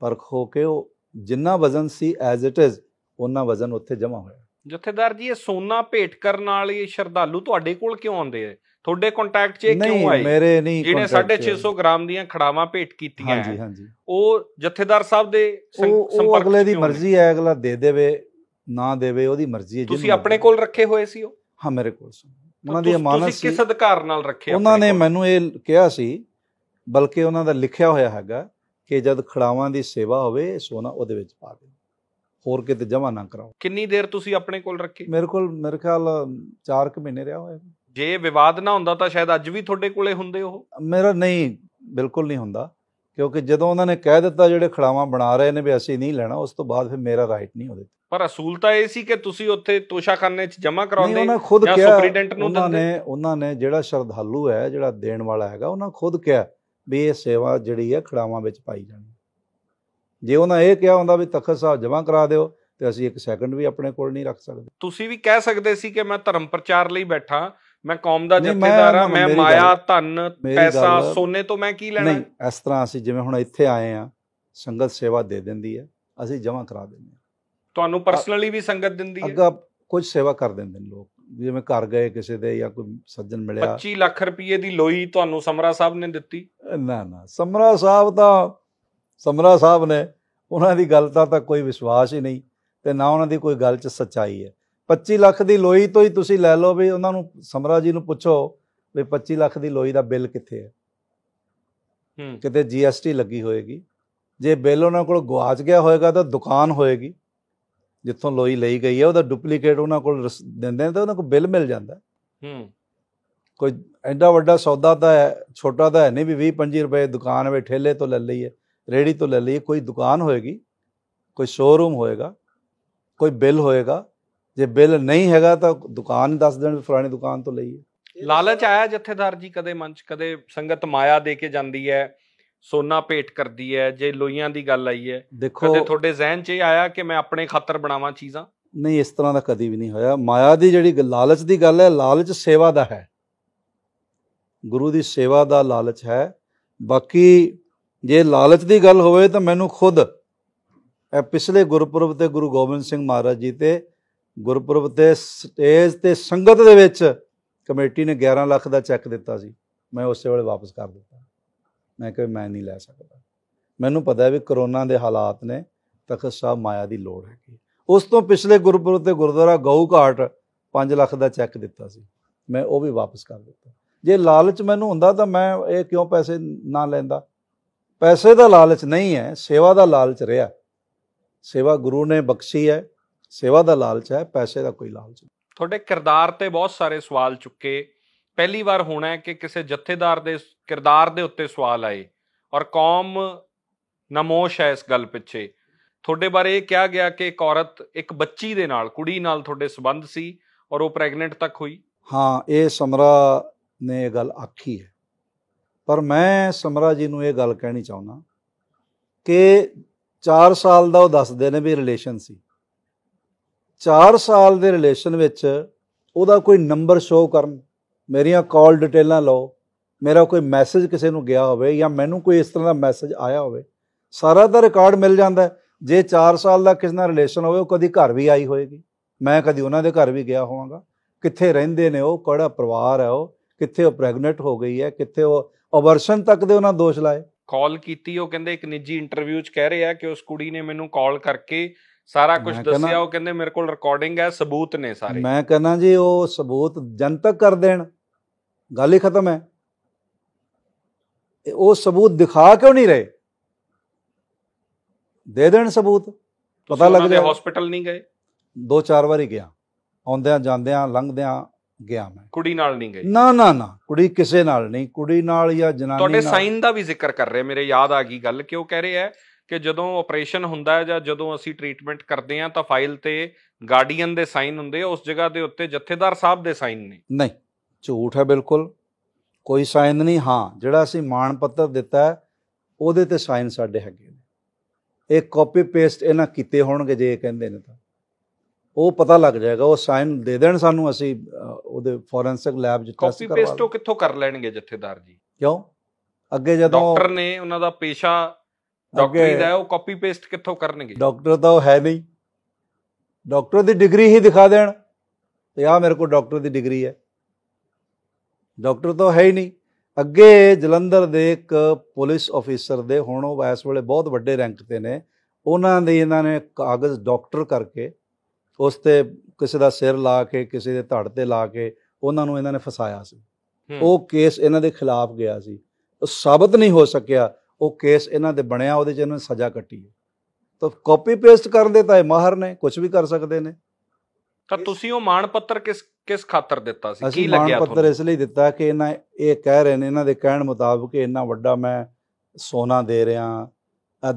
ਪਰਖ ਹੋ ਕੇ ਉਹ ਜਿੰਨਾ ਵਜ਼ਨ ਸੀ ਐਜ਼ ਇਟ ਇਜ਼ ਉਹਨਾਂ ਵਜ਼ਨ ਉੱਥੇ ਜਮ੍ਹਾਂ ਹੋਇਆ ਜਥੇਦਾਰ ਜੀ ਇਹ ਸੋਨਾ ਭੇਟ ਕਰਨ ਵਾਲੇ ਸ਼ਰਧਾਲੂ ਤੁਹਾਡੇ ਕੋਲ ਕਿਉਂ ਆਉਂਦੇ ਆ ਤੁਹਾਡੇ ਕੰਟੈਕਟ 'ਚ ਇਹ ਕਿਉਂ ਆਈ ਮੇਰੇ ਨਹੀਂ ਜਿਹਨੇ 650 ਗ੍ਰਾਮ ਦੀਆਂ ਖੜਾਵਾਂ ਭੇਟ ਕੀਤੀਆਂ ਹਾਂਜੀ ਹਾਂਜੀ ਉਹ ਜਥੇਦਾਰ ਸਾਹਿਬ ਦੇ ਸੰਪਰਕ ਉਹ ਅਗਲੇ ਦੀ ਮਰਜ਼ੀ ਹੈ ਅਗਲਾ ਦੇ ਦੇਵੇ ਨਾ ਦੇਵੇ ਉਹਦੀ ਮਰਜ਼ੀ ਹੈ ਤੁਸੀਂ ਆਪਣੇ ਕੋਲ ਰੱਖੇ ਹੋਏ ਸੀ ਉਹ ਹਾਂ ਮੇਰੇ ਕੋਲ ਸੀ ਉਹਨਾਂ ਦੀ ਅਮਾਨਤ ਸੀ ਕਿਸ ਅਧਿਕਾਰ ਨਾਲ ਰੱਖੇ ਉਹਨਾਂ ਨੇ ਮੈਨੂੰ ਇਹ ਕਿਹਾ ਸੀ ਬਲਕਿ ਉਹਨਾਂ ਦਾ ਲਿਖਿਆ ਹੋਇਆ ਹੈਗਾ ਕਿ ਜਦ ਖੜਾਵਾਂ ਦੀ ਸੇਵਾ ਹੋਵੇ ਸੋਨਾ ਉਹਦੇ ਵਿੱਚ ਪਾ ਦੇ ਹੋਰ ਕਿਤੇ ਜਮਾ ਨਾ ਕਰਾਓ ਕਿੰਨੀ ਦੇਰ ਤੁਸੀਂ ਆਪਣੇ ਕੋਲ ਰੱਖੇ ਮੇਰੇ ਕੋਲ ਮੇਰੇ ਖਿਆਲ 4 ਕੁ ਮਹੀਨੇ ਰਿਹਾ ਹੋਇਆ ਜੇ ਵਿਵਾਦ ਨਾ ਹੁੰਦਾ ਤਾਂ ਸ਼ਾਇਦ ਅੱਜ ਵੀ ਤੁਹਾਡੇ ਕੋਲੇ ਹੁੰਦੇ ਉਹ ਮੇਰਾ ਨਹੀਂ ਬਿਲਕੁਲ ਨਹੀਂ ਹੁੰਦਾ ਕਿਉਂਕਿ ਜਦੋਂ ਉਹਨਾਂ ਨੇ ਕਹਿ ਦਿੱਤਾ ਜਿਹੜੇ ਖੜਾਵਾ ਬਣਾ ਰਹੇ ਨੇ ਵੀ ਅਸੀਂ ਨਹੀਂ ਲੈਣਾ ਉਸ ਤੋਂ ਬਾਅਦ ਫਿਰ ਮੇਰਾ ਰਾਈਟ ਨਹੀਂ ਉਹਦੇ ਪਰ ਅਸੂਲ ਤਾਂ ਇਹ ਸੀ ਕਿ ਤੁਸੀਂ ਉੱਥੇ ਤੋਸ਼ਾਖਾਨੇ 'ਚ ਜਮ੍ਹਾਂ ਕਰਾਉਂਦੇ ਉਹਨਾਂ ਖੁਦ ਕਿਹਾ ਸੁਪਰੀਡੈਂਟ ਨੂੰ ਉਹਨਾਂ ਨੇ ਉਹਨਾਂ ਨੇ ਜਿਹੜਾ ਸ਼ਰਧਾਲੂ ਹੈ ਜਿਹੜਾ ਦੇਣ ਵਾਲਾ ਹੈਗਾ ਉਹਨਾਂ ਖੁਦ ਕਿਹਾ ਵੀ ਇਹ ਸੇਵਾ ਜਿਹੜੀ ਹੈ ਖੜਾਵਾ ਵਿੱਚ ਪਾਈ ਜਾਣੀ ਜੇ ਉਹਨਾਂ ਇਹ ਕਿਹਾ ਹੁੰਦਾ ਵੀ ਤਖਤ ਸਾਹਿਬ ਜਮ੍ਹਾਂ ਕਰਾ ਦਿਓ ਤੇ ਅਸੀਂ ਇੱਕ ਸੈਕਿੰਡ ਵੀ ਆਪਣੇ ਕੋਲ ਨਹੀਂ ਰੱਖ ਸਕਦੇ ਤੁਸੀਂ ਵੀ ਕਹਿ ਸਕਦੇ ਸੀ ਕਿ ਮੈਂ ਧਰਮ ਪ੍ਰਚਾਰ ਲਈ ਬੈਠਾ ਮੈਂ ਕੌਮ ਦਾ ਜਥੇਦਾਰ ਆ ਮੈਂ ਮਾਇਆ ਧਨ ਪੈਸਾ ਸੋਨੇ ਤੋਂ ਮੈਂ ਕੀ ਲੈਣਾ ਨਹੀਂ ਇਸ ਤਰ੍ਹਾਂ ਅਸੀਂ ਜਿਵੇਂ ਹੁਣ ਇੱਥੇ ਆਏ ਆ ਸੰਗਤ ਸੇਵਾ ਦੇ ਦਿੰਦੀ ਹੈ ਅਸੀਂ ਜਮਾ ਕਰਾ ਦਿੰਦੇ ਹਾਂ ਤੁਹਾਨੂੰ ਪਰਸਨਲੀ ਵੀ ਸੰਗਤ ਦਿੰਦੀ ਹੈ ਅੱਗਾ ਕੁਝ ਸੇਵਾ ਕਰ ਦਿੰਦੇ ਨੇ ਲੋਕ ਜਿਵੇਂ ਘਰ ਗਏ ਕਿਸੇ ਦੇ ਜਾਂ ਕੋਈ ਸੱਜਣ ਮਿਲਿਆ 25 ਲੱਖ ਰੁਪਏ ਦੀ ਲੋਈ ਤੁਹਾਨੂੰ ਸਮਰਾ ਸਾਹਿਬ ਨੇ ਦਿੱਤੀ ਨਾ ਨਾ ਸਮਰਾ ਸਾਹਿਬ ਤਾਂ ਸਮਰਾ ਸਾਹਿਬ ਨੇ ਉਹਨਾਂ ਦੀ ਗੱਲ ਤਾਂ ਤਾਂ ਕੋਈ ਵਿਸ਼ਵਾਸ ਹੀ ਨਹੀਂ ਤੇ ਨਾ ਉਹਨਾਂ ਦੀ ਕੋਈ ਗੱਲ 'ਚ ਸੱਚਾਈ ਹੈ 25 ਲੱਖ ਦੀ ਲੋਈ ਤੋਂ ਹੀ ਤੁਸੀਂ ਲੈ ਲਓ ਵੀ ਉਹਨਾਂ ਨੂੰ ਸਮਰਾ ਜੀ ਨੂੰ ਪੁੱਛੋ ਵੀ 25 ਲੱਖ ਦੀ ਲੋਈ ਦਾ ਬਿੱਲ ਕਿੱਥੇ ਹੈ ਹੂੰ ਕਿਤੇ ਜੀਐਸਟੀ ਲੱਗੀ ਹੋਏਗੀ ਜੇ ਬਿੱਲ ਉਹਨਾਂ ਕੋਲ ਗਵਾਚ ਗਿਆ ਹੋਏਗਾ ਤਾਂ ਦੁਕਾਨ ਹੋਏਗੀ ਜਿੱਥੋਂ ਲੋਈ ਲਈ ਗਈ ਹੈ ਉਹਦਾ ਡੁਪਲੀਕੇਟ ਉਹਨਾਂ ਕੋਲ ਦਿੰਦੇ ਨੇ ਤਾਂ ਉਹਨਾਂ ਕੋਲ ਬਿੱਲ ਮਿਲ ਜਾਂਦਾ ਹੂੰ ਕੋਈ ਐਡਾ ਵੱਡਾ ਸੌਦਾ ਤਾਂ ਹੈ ਛੋਟਾ ਤਾਂ ਹੈ ਨਹੀਂ ਵੀ 20 25 ਰੁਪਏ ਦੁਕਾਨ ਵਿੱਚ ਠੇਲੇ ਤੋਂ ਲੈ ਲਈਏ ਰੇੜੀ ਤੋਂ ਲੈ ਲਈਏ ਕੋਈ ਦੁਕਾਨ ਹੋਏਗੀ ਕੋਈ ਸ਼ੋਰੂਮ ਹੋਏਗਾ ਕੋਈ ਬਿੱਲ ਹੋਏਗਾ ਜੇ ਬਿੱਲ ਨਹੀਂ ਹੈਗਾ ਤਾਂ ਦੁਕਾਨ ਦੱਸ ਦੇਣ ਫਲਾਣੀ ਦੁਕਾਨ ਤੋਂ ਲਈ ਲਾਲਚ ਆਇਆ ਜਥੇਦਾਰ ਜੀ ਕਦੇ ਮਨ ਚ ਕਦੇ ਸੰਗਤ ਮਾਇਆ ਦੇ ਕੇ ਜਾਂਦੀ ਹੈ ਸੋਨਾ ਭੇਟ ਕਰਦੀ ਹੈ ਜੇ ਲੋਈਆਂ ਦੀ ਗੱਲ ਆਈ ਹੈ ਕਦੇ ਤੁਹਾਡੇ ਜ਼ਿਹਨ 'ਚ ਆਇਆ ਕਿ ਮੈਂ ਆਪਣੇ ਖਾਤਰ ਬਣਾਵਾਂ ਚੀਜ਼ਾਂ ਨਹੀਂ ਇਸ ਤਰ੍ਹਾਂ ਦਾ ਕਦੀ ਵੀ ਨਹੀਂ ਹੋਇਆ ਮਾਇਆ ਦੀ ਜਿਹੜੀ ਲਾਲਚ ਦੀ ਗੱਲ ਹੈ ਲਾਲਚ ਸੇਵਾ ਦਾ ਹੈ ਗੁਰੂ ਦੀ ਸੇਵਾ ਦਾ ਲਾਲਚ ਹੈ ਬਾਕੀ ਜੇ ਲਾਲਚ ਦੀ ਗੱਲ ਹੋਵੇ ਤਾਂ ਮੈਨੂੰ ਖੁਦ ਇਹ ਪਿਛਲੇ ਗੁਰਪੁਰਬ ਤੇ ਗੁਰੂ ਗੋਬਿੰਦ ਸਿੰਘ ਮਹਾਰਾਜ ਜੀ ਤੇ ਗੁਰਪੁਰਬ ਤੇ ਸਟੇਜ ਤੇ ਸੰਗਤ ਦੇ ਵਿੱਚ ਕਮੇਟੀ ਨੇ 11 ਲੱਖ ਦਾ ਚੈੱਕ ਦਿੱਤਾ ਸੀ ਮੈਂ ਉਸੇ ਵੇਲੇ ਵਾਪਸ ਕਰ ਦਿੱਤਾ ਮੈਂ ਕਿਹਾ ਮੈਂ ਨਹੀਂ ਲੈ ਸਕਦਾ ਮੈਨੂੰ ਪਤਾ ਹੈ ਵੀ ਕਰੋਨਾ ਦੇ ਹਾਲਾਤ ਨੇ ਤਖਤ ਸਾਹਿਬ ਮਾਇਆ ਦੀ ਲੋੜ ਹੈਗੀ ਉਸ ਤੋਂ ਪਿਛਲੇ ਗੁਰਪੁਰਬ ਤੇ ਗੁਰਦੁਆਰਾ ਗਊ ਘਾਟ 5 ਲੱਖ ਦਾ ਚੈੱਕ ਦਿੱਤਾ ਸੀ ਮੈਂ ਉਹ ਵੀ ਵਾਪਸ ਕਰ ਦਿੱਤਾ ਜੇ ਲਾਲਚ ਮੈਨੂੰ ਹੁੰਦਾ ਤਾਂ ਮੈਂ ਇਹ ਕਿਉਂ ਪੈਸੇ ਨਾ ਲੈਂਦਾ ਪੈਸੇ ਦਾ ਲਾਲਚ ਨਹੀਂ ਹੈ ਸੇਵਾ ਦਾ ਲਾਲਚ ਰਿਹਾ ਸੇਵਾ ਗੁਰੂ ਨੇ ਬਖਸ਼ੀ ਹੈ ਸੇਵਾ ਦਾ ਲਾਲਚ ਹੈ ਪੈਸੇ ਦਾ ਕੋਈ ਲਾਲਚ ਨਹੀਂ ਤੁਹਾਡੇ ਕਿਰਦਾਰ ਤੇ ਬਹੁਤ ਸਾਰੇ ਸਵਾਲ ਚੁੱਕੇ ਪਹਿਲੀ ਵਾਰ ਹੋਣਾ ਹੈ ਕਿ ਕਿਸੇ ਜਥੇਦਾਰ ਦੇ ਕਿਰਦਾਰ ਦੇ ਉੱਤੇ ਸਵਾਲ ਆਏ ਔਰ ਕੌਮ ਨਮੋਸ਼ ਹੈ ਇਸ ਗੱਲ ਪਿੱਛੇ ਤੁਹਾਡੇ ਬਾਰੇ ਇਹ ਕਿਹਾ ਗਿਆ ਕਿ ਇੱਕ ਔਰਤ ਇੱਕ ਬੱਚੀ ਦੇ ਨਾਲ ਕੁੜੀ ਨਾਲ ਤੁਹਾਡੇ ਸਬੰਧ ਸੀ ਔਰ ਉਹ ਪ੍ਰੈਗਨੈਂਟ ਤੱਕ ਹੋਈ ਹਾਂ ਇਹ ਸਮਰਾ ਨੇ ਇਹ ਗੱਲ ਆਖੀ ਹੈ ਪਰ ਮੈਂ ਸਮਰਾ ਜੀ ਨੂੰ ਇਹ ਗੱਲ ਕਹਿਣੀ ਚਾਹੁੰਦਾ ਕਿ 4 ਸਾਲ ਦਾ ਉਹ ਦੱਸਦੇ ਨੇ ਵੀ ਰਿਲੇਸ਼ਨ ਸੀ 4 ਸਾਲ ਦੇ ਰਿਲੇਸ਼ਨ ਵਿੱਚ ਉਹਦਾ ਕੋਈ ਨੰਬਰ ਸ਼ੋਅ ਕਰਨ ਮੇਰੀਆਂ ਕਾਲ ਡਿਟੇਲਾਂ ਲਓ ਮੇਰਾ ਕੋਈ ਮੈਸੇਜ ਕਿਸੇ ਨੂੰ ਗਿਆ ਹੋਵੇ ਜਾਂ ਮੈਨੂੰ ਕੋਈ ਇਸ ਤਰ੍ਹਾਂ ਦਾ ਮੈਸੇਜ ਆਇਆ ਹੋਵੇ ਸਾਰਾ ਦਾ ਰਿਕਾਰਡ ਮਿਲ ਜਾਂਦਾ ਜੇ 4 ਸਾਲ ਦਾ ਕਿਸੇ ਨਾਲ ਰਿਲੇਸ਼ਨ ਹੋਵੇ ਉਹ ਕਦੀ ਘਰ ਵੀ ਆਈ ਹੋਏਗੀ ਮੈਂ ਕਦੀ ਉਹਨਾਂ ਦੇ ਘਰ ਵੀ ਗਿਆ ਹੋਵਾਂਗਾ ਕਿੱਥੇ ਰਹਿੰਦੇ ਨੇ ਉਹ ਕਿਹੜਾ ਪਰਿਵਾਰ ਹੈ ਉਹ ਕਿੱਥੇ ਉਹ ਪ੍ਰੈਗਨੈਂਟ ਹੋ ਗਈ ਹੈ ਕਿੱਥੇ ਉਹ ਅਵਰਸ਼ਨ ਤੱਕ ਦੇ ਉਹਨਾਂ ਦੋਸ਼ ਲਾਏ ਕਾਲ ਕੀਤੀ ਉਹ ਕਹਿੰਦੇ ਇੱਕ ਨਿੱਜੀ ਇੰਟਰਵਿਊ 'ਚ ਕਹਿ ਰਿਹਾ ਕਿ ਉਸ ਕੁੜੀ ਨੇ ਮੈਨੂੰ ਕਾਲ ਕਰਕੇ ਸਾਰਾ ਕੁਝ ਦੱਸਿਆ ਉਹ ਕਹਿੰਦੇ ਮੇਰੇ ਕੋਲ ਰਿਕਾਰਡਿੰਗ ਹੈ ਸਬੂਤ ਨੇ ਸਾਰੇ ਮੈਂ ਕਹਿੰਦਾ ਜੀ ਉਹ ਸਬੂਤ ਜਨਤਕ ਕਰ ਦੇਣ ਗੱਲ ਹੀ ਖਤਮ ਹੈ ਉਹ ਸਬੂਤ ਦਿਖਾ ਕਿਉਂ ਨਹੀਂ ਰਹੇ ਦੇ ਦੇਣ ਸਬੂਤ ਪਤਾ ਲੱਗ ਜਾਏ ਹਸਪੀਟਲ ਨਹੀਂ ਗਏ ਦੋ ਚਾਰ ਵਾਰੀ ਗਿਆ ਆਉਂਦਿਆਂ ਜਾਂਦਿਆਂ ਲੰਘਦਿਆਂ ਗਿਆ ਮੈਂ ਕੁੜੀ ਨਾਲ ਨਹੀਂ ਗਏ ਨਾ ਨਾ ਨਾ ਕੁੜੀ ਕਿਸੇ ਨਾਲ ਨਹੀਂ ਕੁੜੀ ਨਾਲ ਜਾਂ ਜਨਾਨੀ ਨਾਲ ਤੁਹਾਡੇ ਸਾਈਨ ਦਾ ਵੀ ਜ਼ਿਕਰ ਕਰ ਰਹੇ ਮੇਰੇ ਯਾਦ ਆ ਗਈ ਗੱਲ ਕਿ ਉਹ ਕਹਿ ਐ ਕਿ ਜਦੋਂ ਆਪਰੇਸ਼ਨ ਹੁੰਦਾ ਹੈ ਜਾਂ ਜਦੋਂ ਅਸੀਂ ਟ੍ਰੀਟਮੈਂਟ ਕਰਦੇ ਹਾਂ ਤਾਂ ਫਾਈਲ ਤੇ ਗਾਰਡੀਅਨ ਦੇ ਸਾਈਨ ਹੁੰਦੇ ਆ ਉਸ ਜਗ੍ਹਾ ਦੇ ਉੱਤੇ ਜਥੇਦਾਰ ਸਾਹਿਬ ਦੇ ਸਾਈਨ ਨੇ ਨਹੀਂ ਝੂਠ ਹੈ ਬਿਲਕੁਲ ਕੋਈ ਸਾਈਨ ਨਹੀਂ ਹਾਂ ਜਿਹੜਾ ਅਸੀਂ ਮਾਨ ਪੱਤਰ ਦਿੱਤਾ ਉਹਦੇ ਤੇ ਸਾਈਨ ਸਾਡੇ ਹੈਗੇ ਨੇ ਇਹ ਕਾਪੀ ਪੇਸਟ ਇਹਨਾਂ ਕੀਤੇ ਹੋਣਗੇ ਜੇ ਕਹਿੰਦੇ ਨੇ ਤਾਂ ਉਹ ਪਤਾ ਲੱਗ ਜਾਏਗਾ ਉਹ ਸਾਈਨ ਦੇ ਦੇਣ ਸਾਨੂੰ ਅਸੀਂ ਉਹਦੇ ਫੋਰੈਂਸਿਕ ਲੈਬ ਜਿੱਥੇ ਕਾਪੀ ਪੇਸਟ ਉਹ ਕਿੱਥੋਂ ਕਰ ਲੈਣਗੇ ਜਥੇਦਾਰ ਜੀ ਕਿਉਂ ਅੱਗੇ ਜਦੋਂ ਡਾਕਟਰ ਨੇ ਉਹਨਾਂ ਦਾ ਪੇਸ਼ਾ ਡਾਕਟਰੀ ਦਾ ਉਹ ਕਾਪੀ ਪੇਸਟ ਕਿੱਥੋਂ ਕਰਨਗੇ ਡਾਕਟਰ ਤਾਂ ਉਹ ਹੈ ਨਹੀਂ ਡਾਕਟਰ ਦੀ ਡਿਗਰੀ ਹੀ ਦਿਖਾ ਦੇਣ ਤੇ ਆ ਮੇਰੇ ਕੋਲ ਡਾਕਟਰ ਦੀ ਡਿਗਰੀ ਹੈ ਡਾਕਟਰ ਤਾਂ ਹੈ ਹੀ ਨਹੀਂ ਅੱਗੇ ਜਲੰਧਰ ਦੇ ਇੱਕ ਪੁਲਿਸ ਅਫੀਸਰ ਦੇ ਹੁਣ ਉਹ ਇਸ ਵੇਲੇ ਬਹੁਤ ਵੱਡੇ ਰੈਂਕ ਤੇ ਨੇ ਉਹਨਾਂ ਦੇ ਇਹਨਾਂ ਨੇ ਕਾਗਜ਼ ਡਾਕਟਰ ਕਰਕੇ ਉਸ ਤੇ ਕਿਸੇ ਦਾ ਸਿਰ ਲਾ ਕੇ ਕਿਸੇ ਦੇ ਧੜ ਤੇ ਲਾ ਕੇ ਉਹਨਾਂ ਨੂੰ ਇਹਨਾਂ ਨੇ ਫਸਾਇਆ ਸੀ ਉਹ ਕੇਸ ਇਹਨਾਂ ਦੇ ਖਿਲਾਫ ਗਿਆ ਸੀ ਉਹ ਸਾਬਤ ਨਹੀਂ ਹੋ ਸਕਿਆ ਉਹ ਕੇਸ ਇਹਨਾਂ ਦੇ ਬਣਿਆ ਉਹਦੇ 'ਚ ਇਹਨਾਂ ਨੇ ਸਜ਼ਾ ਕੱਟੀ ਹੈ ਤਾਂ ਕਾਪੀ ਪੇਸਟ ਕਰਨ ਦੇ ਤਾਂ ਇਹ ਮਾਹਰ ਨੇ ਕੁਝ ਵੀ ਕਰ ਸਕਦੇ ਨੇ ਤਾਂ ਤੁਸੀਂ ਉਹ ਮਾਣ ਪੱਤਰ ਕਿਸ ਕਿਸ ਖਾਤਰ ਦਿੱਤਾ ਸੀ ਕੀ ਲੱਗਿਆ ਤੁਹਾਨੂੰ ਮਾਣ ਪੱਤਰ ਇਸ ਲਈ ਦਿੱਤਾ ਕਿ ਇਹਨਾਂ ਇਹ ਕਹਿ ਰਹੇ ਨੇ ਇਹਨਾਂ ਦੇ ਕਹਿਣ ਮੁਤਾਬਕ ਇਹਨਾਂ ਵੱਡਾ ਮੈਂ ਸੋਨਾ ਦੇ ਰਿਆਂ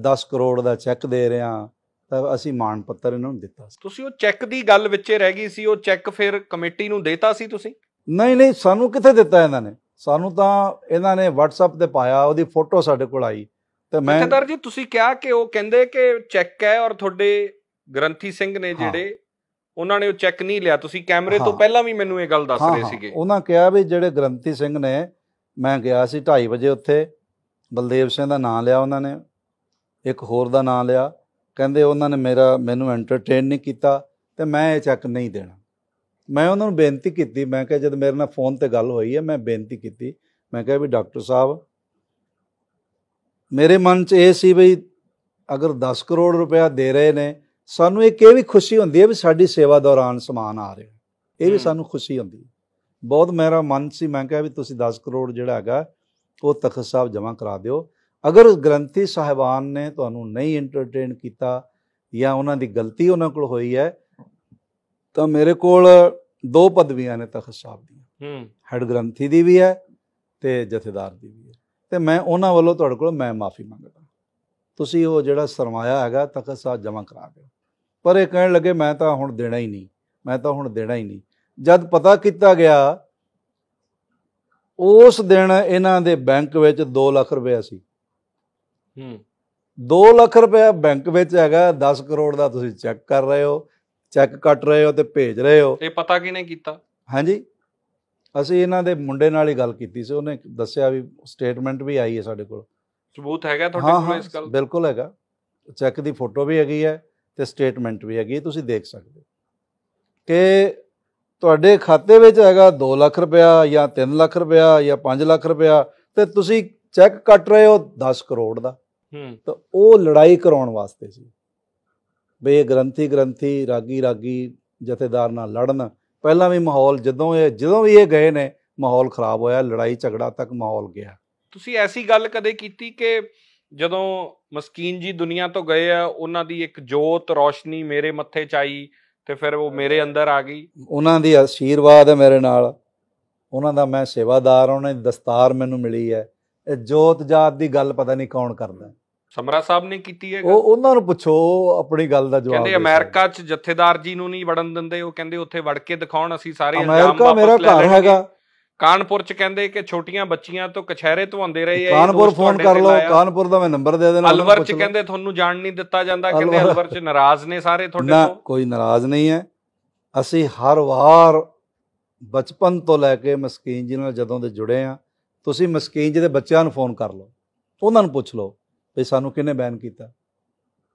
10 ਕਰੋੜ ਦਾ ਚੈੱਕ ਦੇ ਰਿਆਂ ਤਾਂ ਅਸੀਂ ਮਾਣ ਪੱਤਰ ਇਹਨਾਂ ਨੂੰ ਦਿੱਤਾ ਸੀ ਤੁਸੀਂ ਉਹ ਚੈੱਕ ਦੀ ਗੱਲ ਵਿੱਚੇ ਰਹਿ ਗਈ ਸੀ ਉਹ ਚੈੱਕ ਫਿਰ ਕਮੇਟੀ ਨੂੰ ਦੇਤਾ ਸੀ ਤੁਸੀਂ ਨਹੀਂ ਨਹੀਂ ਸਾਨੂੰ ਕਿੱਥੇ ਦਿੱਤਾ ਇਹਨਾਂ ਨੇ ਸਾਨੂੰ ਤਾਂ ਇਹਨਾਂ ਨੇ WhatsApp ਤੇ ਪਾਇਆ ਉਹਦੀ ਫੋਟੋ ਸਾਡੇ ਕੋਲ ਆਈ ਤੇ ਮੈਂ ਠੇਕੇਦਾਰ ਜੀ ਤੁਸੀਂ ਕਿਹਾ ਕਿ ਉਹ ਕਹਿੰਦੇ ਕਿ ਚੈੱਕ ਹੈ ਔਰ ਤੁਹਾਡੇ ਗ੍ਰੰਥੀ ਸਿੰਘ ਨੇ ਜਿਹੜੇ ਉਹਨਾਂ ਨੇ ਉਹ ਚੈੱਕ ਨਹੀਂ ਲਿਆ ਤੁਸੀਂ ਕੈਮਰੇ ਤੋਂ ਪਹਿਲਾਂ ਵੀ ਮੈਨੂੰ ਇਹ ਗੱਲ ਦੱਸ ਰਹੇ ਸੀਗੇ ਉਹਨਾਂ ਕਿਹਾ ਵੀ ਜਿਹੜੇ ਗ੍ਰੰਥੀ ਸਿੰਘ ਨੇ ਮੈਂ ਗਿਆ ਸੀ 2:30 ਵਜੇ ਉੱਥੇ ਬਲਦੇਵ ਸਿੰਘ ਦਾ ਨਾਮ ਲਿਆ ਉਹਨਾਂ ਨੇ ਇੱਕ ਹੋਰ ਦਾ ਨਾਮ ਲਿਆ ਕਹਿੰਦੇ ਉਹਨਾਂ ਨੇ ਮੇਰਾ ਮੈਨੂੰ ਐਂਟਰਟੇਨ ਨਹੀਂ ਕੀਤਾ ਤੇ ਮੈਂ ਇਹ ਚੈੱਕ ਨਹੀਂ ਦੇਣਾ ਮੈਂ ਉਹਨਾਂ ਨੂੰ ਬੇਨਤੀ ਕੀਤੀ ਮੈਂ ਕਿਹਾ ਜਦ ਮੇਰੇ ਨਾਲ ਫੋਨ ਤੇ ਗੱਲ ਹੋਈ ਹੈ ਮੈਂ ਬੇਨਤੀ ਕੀਤੀ ਮੈਂ ਕਿਹਾ ਵੀ ਡਾਕਟਰ ਸਾਹਿਬ ਮੇਰੇ ਮਨ 'ਚ ਇਹ ਸੀ ਵੀ ਅਗਰ 10 ਕਰੋੜ ਰੁਪਇਆ ਦੇ ਰਹੇ ਨੇ ਸਾਨੂੰ ਇਹ ਕਿਹ ਵੀ ਖੁਸ਼ੀ ਹੁੰਦੀ ਹੈ ਵੀ ਸਾਡੀ ਸੇਵਾ ਦੌਰਾਨ ਸਮਾਨ ਆ ਰਿਹਾ ਇਹ ਵੀ ਸਾਨੂੰ ਖੁਸ਼ੀ ਹੁੰਦੀ ਹੈ ਬਹੁਤ ਮੇਰਾ ਮਨ ਸੀ ਮੈਂ ਕਿਹਾ ਵੀ ਤੁਸੀਂ 10 ਕਰੋੜ ਜਿਹੜਾ ਹੈਗਾ ਉਹ ਤਖਤ ਸਾਹਿਬ ਜਮ੍ਹਾਂ ਕਰਾ ਦਿਓ ਅਗਰ ਗ੍ਰੰਥੀ ਸਾਹਿਬਾਨ ਨੇ ਤੁਹਾਨੂੰ ਨਹੀਂ ਐਂਟਰਟੇਨ ਕੀਤਾ ਜਾਂ ਉਹਨਾਂ ਦੀ ਗਲਤੀ ਉਹਨਾਂ ਕੋਲ ਹੋਈ ਹੈ ਤਾਂ ਮੇਰੇ ਕੋਲ ਦੋ ਪਦਵੀਆਂ ਨੇ ਤਖਤ ਸਾਹਿਬ ਦੀਆਂ ਹੂੰ ਹੈਡ ਗ੍ਰੰਥੀ ਦੀ ਵੀ ਹੈ ਤੇ ਜਥੇਦਾਰ ਦੀ ਵੀ ਹੈ ਤੇ ਮੈਂ ਉਹਨਾਂ ਵੱਲੋਂ ਤੁਹਾਡੇ ਕੋਲ ਮੈਂ ਮਾਫੀ ਮੰਗਦਾ ਤੁਸੀਂ ਉਹ ਜਿਹੜਾ ਸਰਮਾਇਆ ਹੈਗਾ ਤਖਤ ਸਾਹਿਬ ਜਮ੍ਹਾਂ ਕਰਾ ਦਿਓ ਪਰ ਇਹ ਕਹਿਣ ਲੱਗੇ ਮੈਂ ਤਾਂ ਹੁਣ ਦੇਣਾ ਹੀ ਨਹੀਂ ਮੈਂ ਤਾਂ ਹੁਣ ਦੇਣਾ ਹੀ ਨਹੀਂ ਜਦ ਪਤਾ ਕੀਤਾ ਗਿਆ ਉਸ ਦਿਨ ਇਹਨਾਂ ਦੇ ਬੈਂਕ ਵਿੱਚ 2 ਲੱਖ ਰੁਪਏ ਸੀ ਹੂੰ 2 ਲੱਖ ਰੁਪਏ ਬੈਂਕ ਵਿੱਚ ਹੈਗਾ 10 ਕਰੋੜ ਦਾ ਤੁਸੀਂ ਚੈੱਕ ਕਰ ਰਹੇ ਹੋ ਚੈੱਕ ਕੱਟ ਰਹੇ ਹੋ ਤੇ ਭੇਜ ਰਹੇ ਹੋ ਇਹ ਪਤਾ ਕਿਨੇ ਕੀਤਾ ਹਾਂਜੀ ਅਸੀਂ ਇਹਨਾਂ ਦੇ ਮੁੰਡੇ ਨਾਲ ਹੀ ਗੱਲ ਕੀਤੀ ਸੀ ਉਹਨੇ ਦੱਸਿਆ ਵੀ ਸਟੇਟਮੈਂਟ ਵੀ ਆਈ ਹੈ ਸਾਡੇ ਕੋਲ ਸਬੂਤ ਹੈਗਾ ਤੁਹਾਡੇ ਕੋਲ ਇਸ ਗੱਲ ਬਿਲਕੁਲ ਹੈਗਾ ਚੈੱਕ ਦੀ ਫੋਟੋ ਵੀ ਹੈਗੀ ਹੈ ਤੇ ਸਟੇਟਮੈਂਟ ਵੀ ਹੈਗੀ ਤੁਸੀਂ ਦੇਖ ਸਕਦੇ ਹੋ ਕਿ ਤੁਹਾਡੇ ਖਾਤੇ ਵਿੱਚ ਹੈਗਾ 2 ਲੱਖ ਰੁਪਇਆ ਜਾਂ 3 ਲੱਖ ਰੁਪਇਆ ਜਾਂ 5 ਲੱਖ ਰੁਪਇਆ ਤੇ ਤੁਸੀਂ ਚੈੱਕ ਕੱਟ ਰਹੇ ਹੋ 10 ਕਰੋੜ ਦਾ ਹੂੰ ਤਾਂ ਉਹ ਲੜਾਈ ਕਰਾਉਣ ਵਾਸਤੇ ਸੀ ਬਈ ਇਹ ਗ੍ਰੰਥੀ ਗ੍ਰੰਥੀ ਰਾਗੀ ਰਾਗੀ ਜਥੇਦਾਰ ਨਾਲ ਲੜਨ ਪਹਿਲਾਂ ਵੀ ਮਾਹੌਲ ਜਦੋਂ ਇਹ ਜਦੋਂ ਵੀ ਇਹ ਗਏ ਨੇ ਮਾਹੌਲ ਖਰਾਬ ਹੋਇਆ ਲੜਾਈ ਝਗੜਾ ਤੱਕ ਮਾਹੌਲ ਗਿਆ ਤੁਸੀਂ ਐਸੀ ਗੱਲ ਕਦੇ ਕੀਤੀ ਕਿ ਜਦੋਂ ਮਸਕੀਨ ਜੀ ਦੁਨੀਆ ਤੋਂ ਗਏ ਆ ਉਹਨਾਂ ਦੀ ਇੱਕ ਜੋਤ ਰੋਸ਼ਨੀ ਮੇਰੇ ਮੱਥੇ ਚ ਆਈ ਤੇ ਫਿਰ ਉਹ ਮੇਰੇ ਅੰਦਰ ਆ ਗਈ ਉਹਨਾਂ ਦੀ ਆਸ਼ੀਰਵਾਦ ਹੈ ਮੇਰੇ ਨਾਲ ਉਹਨਾਂ ਦਾ ਮੈਂ ਸੇਵਾਦਾਰ ਉਹਨਾਂ ਦੀ ਦਸਤਾਰ ਮੈਨੂੰ ਮਿਲੀ ਹੈ ਇਹ ਜੋਤ ਜਾਤ ਦੀ ਗੱਲ ਪਤਾ ਨਹੀਂ ਕੌਣ ਕਰਦਾ ਸਮਰਾ ਸਾਹਿਬ ਨੇ ਕੀਤੀ ਹੈ ਉਹ ਉਹਨਾਂ ਨੂੰ ਪੁੱਛੋ ਆਪਣੀ ਗੱਲ ਦਾ ਜਵਾਬ ਕਹਿੰਦੇ ਅਮਰੀਕਾ 'ਚ ਜਥੇਦਾਰ ਜੀ ਨੂੰ ਨਹੀਂ ਵੜਨ ਦਿੰਦੇ ਉਹ ਕਹਿੰਦੇ ਉੱਥੇ ਵੜ ਕੇ ਦਿਖਾਉਣ ਅਸੀਂ ਸਾਰੇ ਇਲਜ਼ਾਮ ਵਾਪਸ ਲੈ ਲੈਣਗੇ ਅਮਰੀਕਾ ਮੇਰਾ ਘਰ ਹੈਗਾ ਕਾਨਪੁਰ 'ਚ ਕਹਿੰਦੇ ਕਿ ਛੋਟੀਆਂ ਬੱਚੀਆਂ ਤੋਂ ਕਛਹਿਰੇ ਧਵਾਉਂਦੇ ਰਹੇ ਆ ਕਾਨਪੁਰ ਫੋਨ ਕਰ ਲਓ ਕਾਨਪੁਰ ਦਾ ਮੈਂ ਨੰਬਰ ਦੇ ਦੇਣਾ ਅਲਵਰ 'ਚ ਕਹਿੰਦੇ ਤੁਹਾਨੂੰ ਜਾਣ ਨਹੀਂ ਦਿੱਤਾ ਜਾਂਦਾ ਕਹਿੰਦੇ ਅਲਵਰ 'ਚ ਨਾਰਾਜ਼ ਨੇ ਸਾਰੇ ਤੁਹਾਡੇ ਤੋਂ ਕੋਈ ਨਾਰਾਜ਼ ਨਹੀਂ ਹੈ ਅਸੀਂ ਹਰ ਵਾਰ ਬਚਪਨ ਤੋਂ ਲੈ ਕੇ ਮਸਕੀਨ ਜੀ ਨਾਲ ਜਦੋਂ ਦੇ ਜੁੜੇ ਆ ਤੁਸੀਂ ਮਸਕੀਨ ਜੀ ਦੇ ਬੱਚਿਆਂ ਨੂੰ ਫੋਨ ਕਰ ਲਓ ਉਹਨਾਂ ਨੂੰ ਪੁੱਛ ਲਓ ਵੀ ਸਾਨੂੰ ਕਿਹਨੇ ਬੈਨ ਕੀਤਾ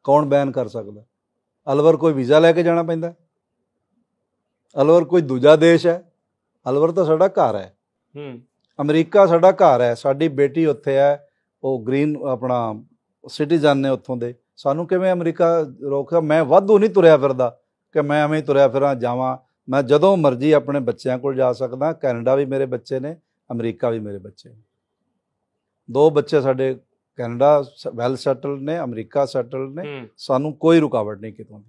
ਕੌਣ ਬੈਨ ਕਰ ਸਕਦਾ ਅਲਵਰ ਕੋਈ ਵੀਜ਼ਾ ਲੈ ਕੇ ਜਾਣਾ ਪੈਂਦਾ ਅਲਵਰ ਕੋਈ ਦੂਜਾ ਦੇਸ਼ ਹੈ ਅਲਵਰ ਤਾਂ ਸਾਡਾ ਘਰ ਹੈ ਹੂੰ ਅਮਰੀਕਾ ਸਾਡਾ ਘਰ ਹੈ ਸਾਡੀ ਬੇਟੀ ਉੱਥੇ ਹੈ ਉਹ ਗ੍ਰੀਨ ਆਪਣਾ ਸਿਟੀਜ਼ਨ ਨੇ ਉੱਥੋਂ ਦੇ ਸਾਨੂੰ ਕਿਵੇਂ ਅਮਰੀਕਾ ਰੋਕਦਾ ਮੈਂ ਵਾਧੂ ਨਹੀਂ ਤੁਰਿਆ ਫਿਰਦਾ ਕਿ ਮੈਂ ਐਵੇਂ ਤੁਰਿਆ ਫਿਰਾਂ ਜਾਵਾਂ ਮੈਂ ਜਦੋਂ ਮਰਜ਼ੀ ਆਪਣੇ ਬੱਚਿਆਂ ਕੋਲ ਜਾ ਸਕਦਾ ਕੈਨੇਡਾ ਵੀ ਮੇਰੇ ਬੱਚੇ ਨੇ ਅਮਰੀਕਾ ਵੀ ਮੇਰੇ ਬੱਚੇ ਨੇ ਦੋ ਬੱਚੇ ਸਾਡੇ ਕੈਨੇਡਾ ਵੈਲ ਸੈਟਲਡ ਨੇ ਅਮਰੀਕਾ ਸੈਟਲਡ ਨੇ ਸਾਨੂੰ ਕੋਈ ਰੁਕਾਵਟ ਨਹੀਂ ਕਿਤੋਂ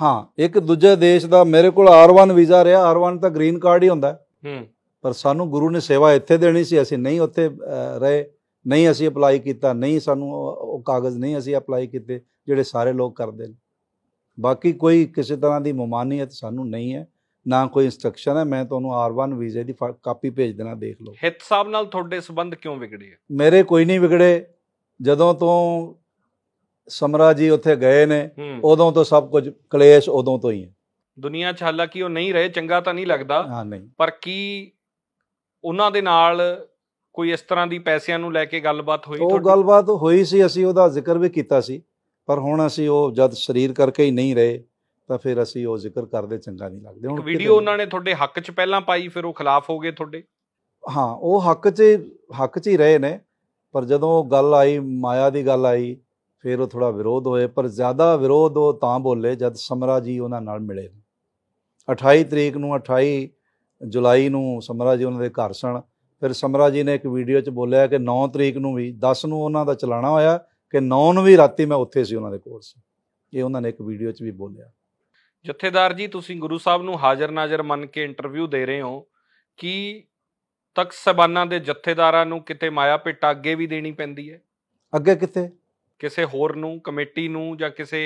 ਹਾਂ ਇੱਕ ਦੂਜੇ ਦੇਸ਼ ਦਾ ਮੇਰੇ ਕੋਲ ਆਰ1 ਵੀਜ਼ਾ ਰਿਹਾ ਆਰ1 ਤਾਂ ਗ੍ਰੀਨ ਕਾਰਡ ਹੀ ਹੁੰਦਾ ਪਰ ਸਾਨੂੰ ਗੁਰੂ ਨੇ ਸੇਵਾ ਇੱਥੇ ਦੇਣੀ ਸੀ ਅਸੀਂ ਨਹੀਂ ਉੱਥੇ ਰਹੇ ਨਹੀਂ ਅਸੀਂ ਅਪਲਾਈ ਕੀਤਾ ਨਹੀਂ ਸਾਨੂੰ ਉਹ ਕਾਗਜ਼ ਨਹੀਂ ਅਸੀਂ ਅਪਲਾਈ ਕੀਤੇ ਜਿਹੜੇ ਸਾਰੇ ਲੋਕ ਕਰਦੇ ਨੇ ਬਾਕੀ ਕੋਈ ਕਿਸੇ ਤਰ੍ਹਾਂ ਦੀ ਮਮਾਨੀਅਤ ਸਾਨੂੰ ਨਹੀਂ ਹੈ ਨਾ ਕੋਈ ਇਨਸਟਰਕਸ਼ਨ ਹੈ ਮੈਂ ਤੁਹਾਨੂੰ ਆਰ1 ਵੀਜ਼ੇ ਦੀ ਕਾਪੀ ਭੇਜ ਦੇਣਾ ਦੇਖ ਲਓ ਹਿੱਤ ਸਾਹਿਬ ਨਾਲ ਤੁਹਾਡੇ ਸਬੰਧ ਕਿਉਂ ਵਿਗੜੇ ਮੇਰੇ ਕੋਈ ਨਹੀਂ ਵਿਗੜੇ ਜਦੋਂ ਤੋਂ ਸਮਰਾ ਜੀ ਉੱਥੇ ਗਏ ਨੇ ਉਦੋਂ ਤੋਂ ਸਭ ਕੁਝ ਕਲੇਸ਼ ਉਦੋਂ ਤੋਂ ਹੀ ਹੈ ਦੁਨੀਆ 'ਚ ਹਾਲਾਂਕਿ ਉਹ ਨਹੀਂ ਰਹੇ ਚੰਗਾ ਤਾਂ ਨਹੀਂ ਲੱਗਦਾ ਹਾਂ ਨਹੀਂ ਪਰ ਕੀ ਉਹਨਾਂ ਦੇ ਨਾਲ ਕੋਈ ਇਸ ਤਰ੍ਹਾਂ ਦੀ ਪੈਸਿਆਂ ਨੂੰ ਲੈ ਕੇ ਗੱਲਬਾਤ ਹੋਈ ਉਹ ਗੱਲਬਾਤ ਹੋਈ ਸੀ ਅਸੀਂ ਉਹਦਾ ਜ਼ਿਕਰ ਵੀ ਕੀਤਾ ਸੀ ਪਰ ਹੁਣ ਅਸੀਂ ਉਹ ਜਦ ਸਰੀਰ ਕਰਕੇ ਹੀ ਨਹੀਂ ਰਹੇ ਤਾਂ ਫਿਰ ਅਸੀਂ ਉਹ ਜ਼ਿਕਰ ਕਰਦੇ ਚੰਗਾ ਨਹੀਂ ਲੱਗਦੇ ਹੁਣ ਵੀਡੀਓ ਉਹਨਾਂ ਨੇ ਤੁਹਾਡੇ ਹੱਕ 'ਚ ਪਹਿਲਾਂ ਪਾਈ ਫਿਰ ਉਹ ਖਿਲਾਫ ਹੋ ਗਏ ਤੁਹਾਡੇ ਹਾਂ ਉਹ ਹੱਕ 'ਚ ਹੱਕ 'ਚ ਹੀ ਰਹੇ ਨੇ ਪਰ ਜਦੋਂ ਗੱਲ ਆਈ ਮਾਇਆ ਦੀ ਗੱਲ ਆਈ ਫਿਰ ਉਹ ਥੋੜਾ ਵਿਰੋਧ ਹੋਏ ਪਰ ਜ਼ਿਆਦਾ ਵਿਰੋਧ ਉਹ ਤਾਂ ਬੋਲੇ ਜਦ ਸਮਰਾ ਜੀ ਉਹਨਾਂ ਨਾਲ ਮਿਲੇ 28 ਤਰੀਕ ਨੂੰ 28 ਜੁਲਾਈ ਨੂੰ ਸਮਰਾ ਜੀ ਉਹਨਾਂ ਦੇ ਘਰ ਸਣ ਫਿਰ ਸਮਰਾ ਜੀ ਨੇ ਇੱਕ ਵੀਡੀਓ 'ਚ ਬੋਲਿਆ ਕਿ 9 ਤਰੀਕ ਨੂੰ ਵੀ 10 ਨੂੰ ਉਹਨਾਂ ਦਾ ਚਲਾਣਾ ਹੋਇਆ ਕਿ 9 ਨੂੰ ਵੀ ਰਾਤੀ ਮੈਂ ਉੱਥੇ ਸੀ ਉਹਨਾਂ ਦੇ ਕੋਲ ਸੀ ਇਹ ਉਹਨਾਂ ਨੇ ਇੱਕ ਵੀਡੀਓ 'ਚ ਵੀ ਬੋਲਿਆ ਜਥੇਦਾਰ ਜੀ ਤੁਸੀਂ ਗੁਰੂ ਸਾਹਿਬ ਨੂੰ ਹਾਜ਼ਰ ਨਾਜ਼ਰ ਮੰਨ ਕੇ ਇੰਟਰਵਿਊ ਦੇ ਰਹੇ ਹੋ ਕਿ ਤਖ ਸਬਾਨਾ ਦੇ ਜਥੇਦਾਰਾਂ ਨੂੰ ਕਿਤੇ ਮਾਇਆ ਪਿੱਟਾ ਅੱਗੇ ਵੀ ਦੇਣੀ ਪੈਂਦੀ ਹੈ ਅੱਗੇ ਕਿਤੇ ਕਿਸੇ ਹੋਰ ਨੂੰ ਕਮੇਟੀ ਨੂੰ ਜਾਂ ਕਿਸੇ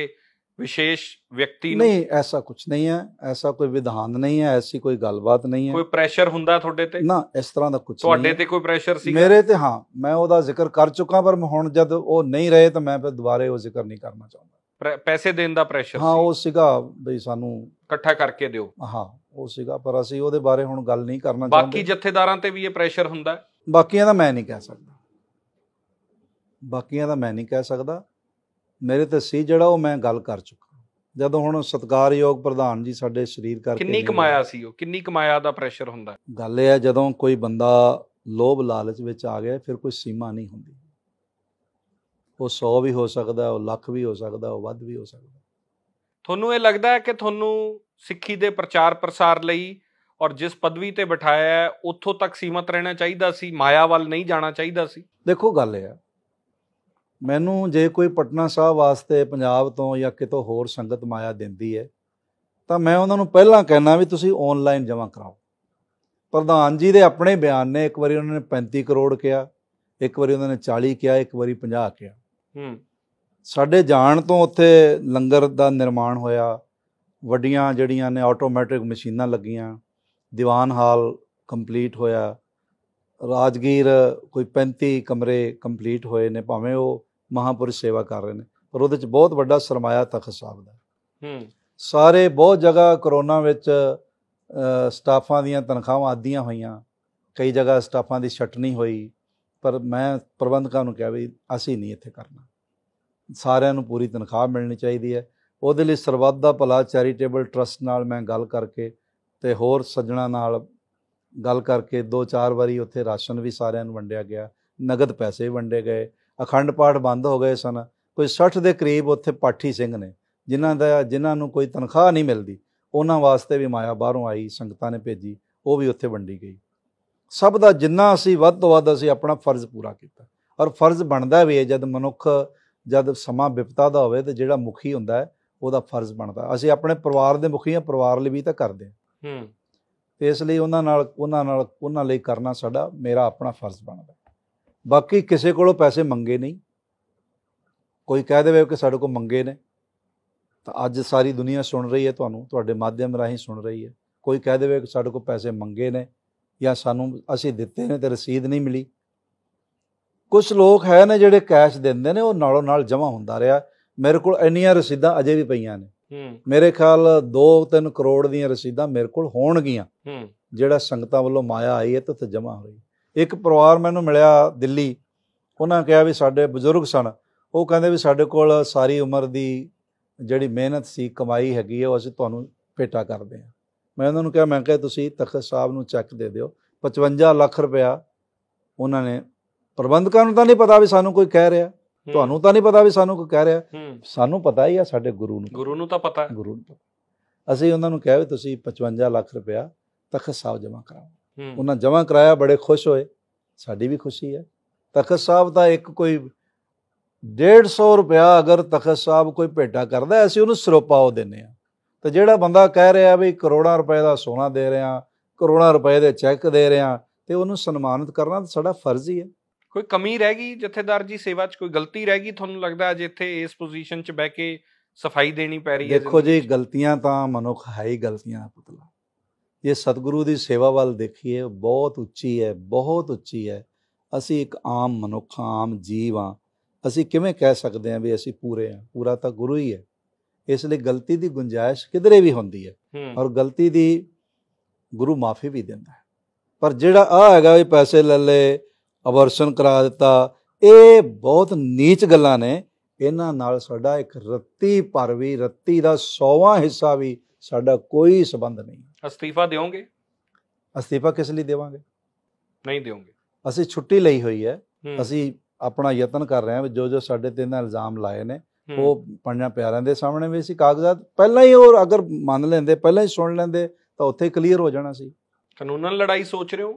ਵਿਸ਼ੇਸ਼ ਵਿਅਕਤੀ ਨੂੰ ਨਹੀਂ ਐਸਾ ਕੁਝ ਨਹੀਂ ਹੈ ਐਸਾ ਕੋਈ ਵਿਧਾਨ ਨਹੀਂ ਹੈ ਐਸੀ ਕੋਈ ਗੱਲਬਾਤ ਨਹੀਂ ਹੈ ਕੋਈ ਪ੍ਰੈਸ਼ਰ ਹੁੰਦਾ ਤੁਹਾਡੇ ਤੇ ਨਾ ਇਸ ਤਰ੍ਹਾਂ ਦਾ ਕੁਝ ਨਹੀਂ ਤੁਹਾਡੇ ਤੇ ਕੋਈ ਪ੍ਰੈਸ਼ਰ ਸੀ ਮੇਰੇ ਤੇ ਹਾਂ ਮੈਂ ਉਹਦਾ ਜ਼ਿਕਰ ਕਰ ਚੁੱਕਾ ਪਰ ਹੁਣ ਜਦ ਉਹ ਨਹੀਂ ਰਹੇ ਤਾਂ ਮੈਂ ਫਿਰ ਦੁਬਾਰੇ ਉਹ ਜ਼ਿਕਰ ਨਹੀਂ ਕਰਨਾ ਚਾਹੁੰਦਾ ਪੈਸੇ ਦੇਣ ਦਾ ਪ੍ਰੈਸ਼ਰ ਹਾਂ ਉਹ ਸੀਗਾ ਬਈ ਸਾਨੂੰ ਇਕੱਠਾ ਕਰਕੇ ਦਿਓ ਹਾਂ ਉਹ ਸੀਗਾ ਪਰ ਅਸੀਂ ਉਹਦੇ ਬਾਰੇ ਹੁਣ ਗੱਲ ਨਹੀਂ ਕਰਨਾ ਚਾਹੁੰਦੇ ਬਾਕੀ ਜਥੇਦਾਰਾਂ ਤੇ ਵੀ ਇਹ ਪ੍ਰੈਸ਼ਰ ਹੁੰਦਾ ਬਾਕੀਆਂ ਦਾ ਮੈਂ ਨਹੀਂ ਕਹਿ ਸਕਦਾ ਬਾਕੀਆਂ ਦਾ ਮੈਂ ਨਹੀਂ ਕਹਿ ਸਕਦਾ ਮੇਰੇ ਤੇ ਸੀ ਜਿਹੜਾ ਉਹ ਮੈਂ ਗੱਲ ਕਰ ਚੁੱਕਾ ਜਦੋਂ ਹੁਣ ਸਤਕਾਰਯੋਗ ਪ੍ਰਧਾਨ ਜੀ ਸਾਡੇ ਸਰੀਰ ਕਰਕੇ ਕਿੰਨੀ ਕਮਾਇਆ ਸੀ ਉਹ ਕਿੰਨੀ ਕਮਾਇਆ ਦਾ ਪ੍ਰੈਸ਼ਰ ਹੁੰਦਾ ਗੱਲ ਇਹ ਹੈ ਜਦੋਂ ਕੋਈ ਬੰਦਾ ਲੋਭ ਲਾਲਚ ਵਿੱਚ ਆ ਗਿਆ ਫਿਰ ਕੋਈ ਸੀਮਾ ਨਹੀਂ ਹੁੰਦੀ ਉਹ 100 ਵੀ ਹੋ ਸਕਦਾ ਉਹ ਲੱਖ ਵੀ ਹੋ ਸਕਦਾ ਉਹ ਵੱਧ ਵੀ ਹੋ ਸਕਦਾ ਤੁਹਾਨੂੰ ਇਹ ਲੱਗਦਾ ਹੈ ਕਿ ਤੁਹਾਨੂੰ ਸਿੱਖੀ ਦੇ ਪ੍ਰਚਾਰ ਪ੍ਰਸਾਰ ਲਈ ਔਰ ਜਿਸ ਪਦਵੀ ਤੇ ਬਿਠਾਇਆ ਹੈ ਉੱਥੋਂ ਤੱਕ ਸੀਮਤ ਰਹਿਣਾ ਚਾਹੀਦਾ ਸੀ ਮਾਇਆ ਵੱਲ ਨਹੀਂ ਜਾਣਾ ਚਾਹੀਦਾ ਸੀ ਦੇਖੋ ਗੱਲ ਇਹ ਆ ਮੈਨੂੰ ਜੇ ਕੋਈ ਪਟਨਾ ਸਾਹਿਬ ਵਾਸਤੇ ਪੰਜਾਬ ਤੋਂ ਜਾਂ ਕਿਤੋਂ ਹੋਰ ਸੰਗਤ ਮਾਇਆ ਦਿੰਦੀ ਹੈ ਤਾਂ ਮੈਂ ਉਹਨਾਂ ਨੂੰ ਪਹਿਲਾਂ ਕਹਿਣਾ ਵੀ ਤੁਸੀਂ ਆਨਲਾਈਨ ਜਮ੍ਹਾਂ ਕਰਾਓ ਪ੍ਰਧਾਨ ਜੀ ਦੇ ਆਪਣੇ ਬਿਆਨ ਨੇ ਇੱਕ ਵਾਰੀ ਉਹਨਾਂ ਨੇ 35 ਕਰੋੜ ਕਿਹਾ ਇੱਕ ਵਾਰੀ ਉਹਨਾਂ ਨੇ 40 ਕਿਹਾ ਇੱਕ ਵਾਰੀ 50 ਕਿਹਾ ਹੂੰ ਸਾਡੇ ਜਾਣ ਤੋਂ ਉੱਥੇ ਲੰਗਰ ਦਾ ਨਿਰਮਾਣ ਹੋਇਆ ਵੱਡੀਆਂ ਜਿਹੜੀਆਂ ਨੇ ਆਟੋਮੈਟਿਕ ਮਸ਼ੀਨਾਂ ਲੱਗੀਆਂ ਦੀਵਾਨ ਹਾਲ ਕੰਪਲੀਟ ਹੋਇਆ ਰਾਜਗੀਰ ਕੋਈ 35 ਕਮਰੇ ਕੰਪਲੀਟ ਹੋਏ ਨੇ ਭਾਵੇਂ ਉਹ ਮਹਾਪੁਰਸ਼ ਸੇਵਾ ਕਰ ਰਹੇ ਨੇ ਪਰ ਉਹਦੇ ਚ ਬਹੁਤ ਵੱਡਾ ਸਰਮਾਇਆ ਤਖਤ ਸਾਹਿਬ ਦਾ ਹੂੰ ਸਾਰੇ ਬਹੁਤ ਜਗ੍ਹਾ ਕਰੋਨਾ ਵਿੱਚ ਸਟਾਫਾਂ ਦੀਆਂ ਤਨਖਾਹਾਂ ਆਦੀਆਂ ਹੋਈਆਂ ਕਈ ਜਗ੍ਹਾ ਸਟਾਫਾਂ ਦੀ ਛਟਨੀ ਹੋਈ ਪਰ ਮੈਂ ਪ੍ਰਬੰਧਕਾਂ ਨੂੰ ਕਿਹਾ ਵੀ ਅਸੀਂ ਨਹੀਂ ਇੱਥੇ ਕਰਨਾ ਸਾਰਿਆਂ ਨੂੰ ਪੂਰੀ ਤਨਖਾਹ ਮਿਲਣੀ ਚਾਹੀਦੀ ਹੈ ਉਹਦੇ ਲਈ ਸਰਬੱਤ ਦਾ ਭਲਾ ਚੈਰੀਟੇਬਲ ਟਰਸਟ ਨਾਲ ਮੈਂ ਗੱਲ ਕਰਕੇ ਤੇ ਹੋਰ ਸੱਜਣਾ ਨਾਲ ਗੱਲ ਕਰਕੇ ਦੋ ਚਾਰ ਵਾਰੀ ਉੱਥੇ ਰਾਸ਼ਨ ਵੀ ਸਾਰਿਆਂ ਨੂੰ ਵੰਡਿਆ ਗਿਆ ਨਗਦ ਪੈਸੇ ਵੰਡੇ ਗਏ ਅਖੰਡ ਪਾਠ ਬੰਦ ਹੋ ਗਏ ਸਨ ਕੋਈ 60 ਦੇ ਕਰੀਬ ਉੱਥੇ ਪਾਠੀ ਸਿੰਘ ਨੇ ਜਿਨ੍ਹਾਂ ਦਾ ਜਿਨ੍ਹਾਂ ਨੂੰ ਕੋਈ ਤਨਖਾਹ ਨਹੀਂ ਮਿਲਦੀ ਉਹਨਾਂ ਵਾਸਤੇ ਵੀ ਮਾਇਆ ਬਾਹਰੋਂ ਆਈ ਸੰਗਤਾਂ ਨੇ ਭੇਜੀ ਉਹ ਵੀ ਉੱਥੇ ਵੰਡੀ ਗਈ ਸਭ ਦਾ ਜਿੰਨਾ ਅਸੀਂ ਵੱਧ ਤੋਂ ਵੱਧ ਅਸੀਂ ਆਪਣਾ ਫਰਜ਼ ਪੂਰਾ ਕੀਤਾ ਔਰ ਫਰਜ਼ ਬਣਦਾ ਵੀ ਹੈ ਜਦ ਮਨੁੱਖ ਜਦ ਸਮਾਂ ਵਿਪਤਾ ਦਾ ਹੋਵੇ ਤੇ ਜਿਹੜਾ ਮੁਖੀ ਹੁੰਦਾ ਹੈ ਉਹਦਾ ਫਰਜ਼ ਬਣਦਾ ਅਸੀਂ ਆਪਣੇ ਪਰਿਵਾਰ ਦੇ ਮੁਖੀ ਆ ਪਰਿਵਾਰ ਲਈ ਵੀ ਤਾਂ ਕਰਦੇ ਹਾਂ ਹੂੰ ਤੇ ਇਸ ਲਈ ਉਹਨਾਂ ਨਾਲ ਉਹਨਾਂ ਨਾਲ ਉਹਨਾਂ ਲਈ ਕਰਨਾ ਸਾਡਾ ਮੇਰਾ ਆਪਣਾ ਫਰਜ਼ ਬਣਦਾ ਬਾਕੀ ਕਿਸੇ ਕੋਲੋਂ ਪੈਸੇ ਮੰਗੇ ਨਹੀਂ ਕੋਈ ਕਹਿ ਦੇਵੇ ਕਿ ਸਾਡੇ ਕੋਲ ਮੰਗੇ ਨੇ ਤਾਂ ਅੱਜ ਸਾਰੀ ਦੁਨੀਆ ਸੁਣ ਰਹੀ ਹੈ ਤੁਹਾਨੂੰ ਤੁਹਾਡੇ ਮਾਧਿਅਮ ਰਾਹੀਂ ਸੁਣ ਰਹੀ ਹੈ ਕੋਈ ਕਹਿ ਦੇਵੇ ਕਿ ਸਾਡੇ ਕੋਲ ਪੈਸੇ ਮੰਗੇ ਨੇ ਜਾਂ ਸਾਨੂੰ ਅਸੀਂ ਦਿੱਤੇ ਨੇ ਤੇ ਰਸੀਦ ਨਹੀਂ ਮਿਲੀ ਕੁਝ ਲੋਕ ਹੈ ਨੇ ਜਿਹੜੇ ਕੈਸ਼ ਦਿੰਦੇ ਨੇ ਉਹ ਨਾਲੋਂ ਨਾਲ ਜਮ੍ਹਾਂ ਹੁੰਦਾ ਰਿਹਾ ਮੇਰੇ ਕੋਲ ਇੰਨੀਆਂ ਰਸੀਦਾਂ ਅਜੇ ਵੀ ਪਈਆਂ ਨੇ ਮੇਰੇ ਖਿਆਲ 2-3 ਕਰੋੜ ਦੀਆਂ ਰਸੀਦਾਂ ਮੇਰੇ ਕੋਲ ਹੋਣਗੀਆਂ ਜਿਹੜਾ ਸੰਗਤਾਂ ਵੱਲੋਂ ਮਾਇਆ ਆਈ ਹੈ ਤੇ ਉੱਥੇ ਜਮ੍ਹਾਂ ਹੋਈ ਇੱਕ ਪਰਿਵਾਰ ਮੈਨੂੰ ਮਿਲਿਆ ਦਿੱਲੀ ਉਹਨਾਂ ਕਿਹਾ ਵੀ ਸਾਡੇ ਬਜ਼ੁਰਗ ਸਨ ਉਹ ਕਹਿੰਦੇ ਵੀ ਸਾਡੇ ਕੋਲ ਸਾਰੀ ਉਮਰ ਦੀ ਜਿਹੜੀ ਮਿਹਨਤ ਸੀ ਕਮਾਈ ਹੈਗੀ ਹੈ ਉਹ ਅਸੀਂ ਤੁਹਾਨੂੰ ਭੇਟਾ ਕਰਦੇ ਹਾਂ ਮੈਂ ਉਹਨਾਂ ਨੂੰ ਕਿਹਾ ਮੈਂ ਕਿਹਾ ਤੁਸੀਂ ਤਖਤ ਸਾਹਿਬ ਨੂੰ ਚੈੱਕ ਦੇ ਦਿਓ 55 ਲੱਖ ਰੁਪਇਆ ਉਹਨਾਂ ਨੇ ਪ੍ਰਬੰਧਕਾਂ ਨੂੰ ਤਾਂ ਨਹੀਂ ਪਤਾ ਵੀ ਸਾਨੂੰ ਕੋਈ ਕਹਿ ਰਿਹਾ ਤੁਹਾਨੂੰ ਤਾਂ ਨਹੀਂ ਪਤਾ ਵੀ ਸਾਨੂੰ ਕੋਈ ਕਹਿ ਰਿਹਾ ਸਾਨੂੰ ਪਤਾ ਹੀ ਆ ਸਾਡੇ ਗੁਰੂ ਨੂੰ ਗੁਰੂ ਨੂੰ ਤਾਂ ਪਤਾ ਗੁਰੂ ਨੂੰ ਅਸੀਂ ਉਹਨਾਂ ਨੂੰ ਕਿਹਾ ਵੀ ਤੁਸੀਂ 55 ਲੱਖ ਰੁਪਇਆ ਤਖਤ ਸਾਹਿਬ ਜਮ੍ਹਾਂ ਕਰਾਓ ਉਹਨਾਂ ਜਮ੍ਹਾਂ ਕਰਾਇਆ ਬੜੇ ਖੁਸ਼ ਹੋਏ ਸਾਡੀ ਵੀ ਖੁਸ਼ੀ ਹੈ ਤਖਤ ਸਾਹਿਬ ਦਾ ਇੱਕ ਕੋਈ 150 ਰੁਪਇਆ ਅਗਰ ਤਖਤ ਸਾਹਿਬ ਕੋਈ ਭੇਟਾ ਕਰਦਾ ਅਸੀਂ ਉਹਨੂੰ ਸਰੋਪਾਓ ਦਿੰਨੇ ਆ ਤੇ ਜਿਹੜਾ ਬੰਦਾ ਕਹਿ ਰਿਹਾ ਵੀ ਕਰੋੜਾਂ ਰੁਪਏ ਦਾ ਸੋਨਾ ਦੇ ਰਿਹਾ ਕਰੋੜਾਂ ਰੁਪਏ ਦੇ ਚੈੱਕ ਦੇ ਰਿਹਾ ਤੇ ਉਹਨੂੰ ਸਨਮਾਨਿਤ ਕਰਨਾ ਤਾਂ ਸਾਡਾ ਫਰਜ਼ ਹੀ ਹੈ ਕੋਈ ਕਮੀ ਰਹਿ ਗਈ ਜਥੇਦਾਰ ਜੀ ਸੇਵਾ 'ਚ ਕੋਈ ਗਲਤੀ ਰਹਿ ਗਈ ਤੁਹਾਨੂੰ ਲੱਗਦਾ ਅਜੇ ਇੱਥੇ ਇਸ ਪੋਜੀਸ਼ਨ 'ਚ ਬਹਿ ਕੇ ਸਫਾਈ ਦੇਣੀ ਪੈ ਰਹੀ ਹੈ ਦੇਖੋ ਜੀ ਗਲਤੀਆਂ ਤਾਂ ਮਨੁੱਖ ਹੈ ਹੀ ਗਲਤੀਆਂ ਪੁੱਤਲਾ ਇਹ ਸਤਿਗੁਰੂ ਦੀ ਸੇਵਾ ਵੱਲ ਦੇਖੀਏ ਬਹੁਤ ਉੱਚੀ ਹੈ ਬਹੁਤ ਉੱਚੀ ਹੈ ਅਸੀਂ ਇੱਕ ਆਮ ਮਨੁੱਖ ਆਮ ਜੀਵ ਆ ਅਸੀਂ ਕਿਵੇਂ ਕਹਿ ਸਕਦੇ ਹਾਂ ਵੀ ਅਸੀਂ ਪੂਰੇ ਆ ਪੂਰਾ ਤਾਂ ਗੁਰੂ ਹੀ ਹੈ ਇਸ ਲਈ ਗਲਤੀ ਦੀ ਗੁੰਜਾਇਸ਼ ਕਿਧਰੇ ਵੀ ਹੁੰਦੀ ਹੈ ਔਰ ਗਲਤੀ ਦੀ ਗੁਰੂ ਮਾਫੀ ਵੀ ਦਿੰਦਾ ਹੈ ਪਰ ਜਿਹੜਾ ਆ ਹੈਗਾ ਵੀ ਪੈਸੇ ਲੈ ਲੇ ਅਵਰਸ਼ਨ ਕਰਾ ਦਿੱਤਾ ਇਹ ਬਹੁਤ ਨੀਚ ਗੱਲਾਂ ਨੇ ਇਹਨਾਂ ਨਾਲ ਸਾਡਾ ਇੱਕ ਰੱਤੀ ਪਰ ਵੀ ਰੱਤੀ ਦਾ 100ਵਾਂ ਹਿੱਸਾ ਵੀ ਸਾਡਾ ਕੋਈ ਸਬੰਧ ਨਹੀਂ ਅਸਤੀਫਾ ਦਿਓਗੇ ਅਸਤੀਫਾ ਕਿਸ ਲਈ ਦੇਵਾਂਗੇ ਨਹੀਂ ਦੇਵੋਗੇ ਅਸੀਂ ਛੁੱਟੀ ਲਈ ਹੋਈ ਹੈ ਅਸੀਂ ਆਪਣਾ ਯਤਨ ਕਰ ਰਹੇ ਹਾਂ ਜੋ ਜੋ ਸਾਡੇ ਤੇ ਇਹਨਾਂ ਇਲਜ਼ਾਮ ਲਾਏ ਨੇ ਉਹ ਪੰਜਾਂ ਪਿਆਰਿਆਂ ਦੇ ਸਾਹਮਣੇ ਵੀ ਸੀ ਕਾਗਜ਼ਾਤ ਪਹਿਲਾਂ ਹੀ ਉਹ ਅਗਰ ਮੰਨ ਲੈਂਦੇ ਪਹਿਲਾਂ ਹੀ ਸੁਣ ਲੈਂਦੇ ਤਾਂ ਉੱਥੇ ਕਲੀਅਰ ਹੋ ਜਾਣਾ ਸੀ ਕਾਨੂੰਨਨ ਲੜਾਈ ਸੋਚ ਰਹੇ ਹੋ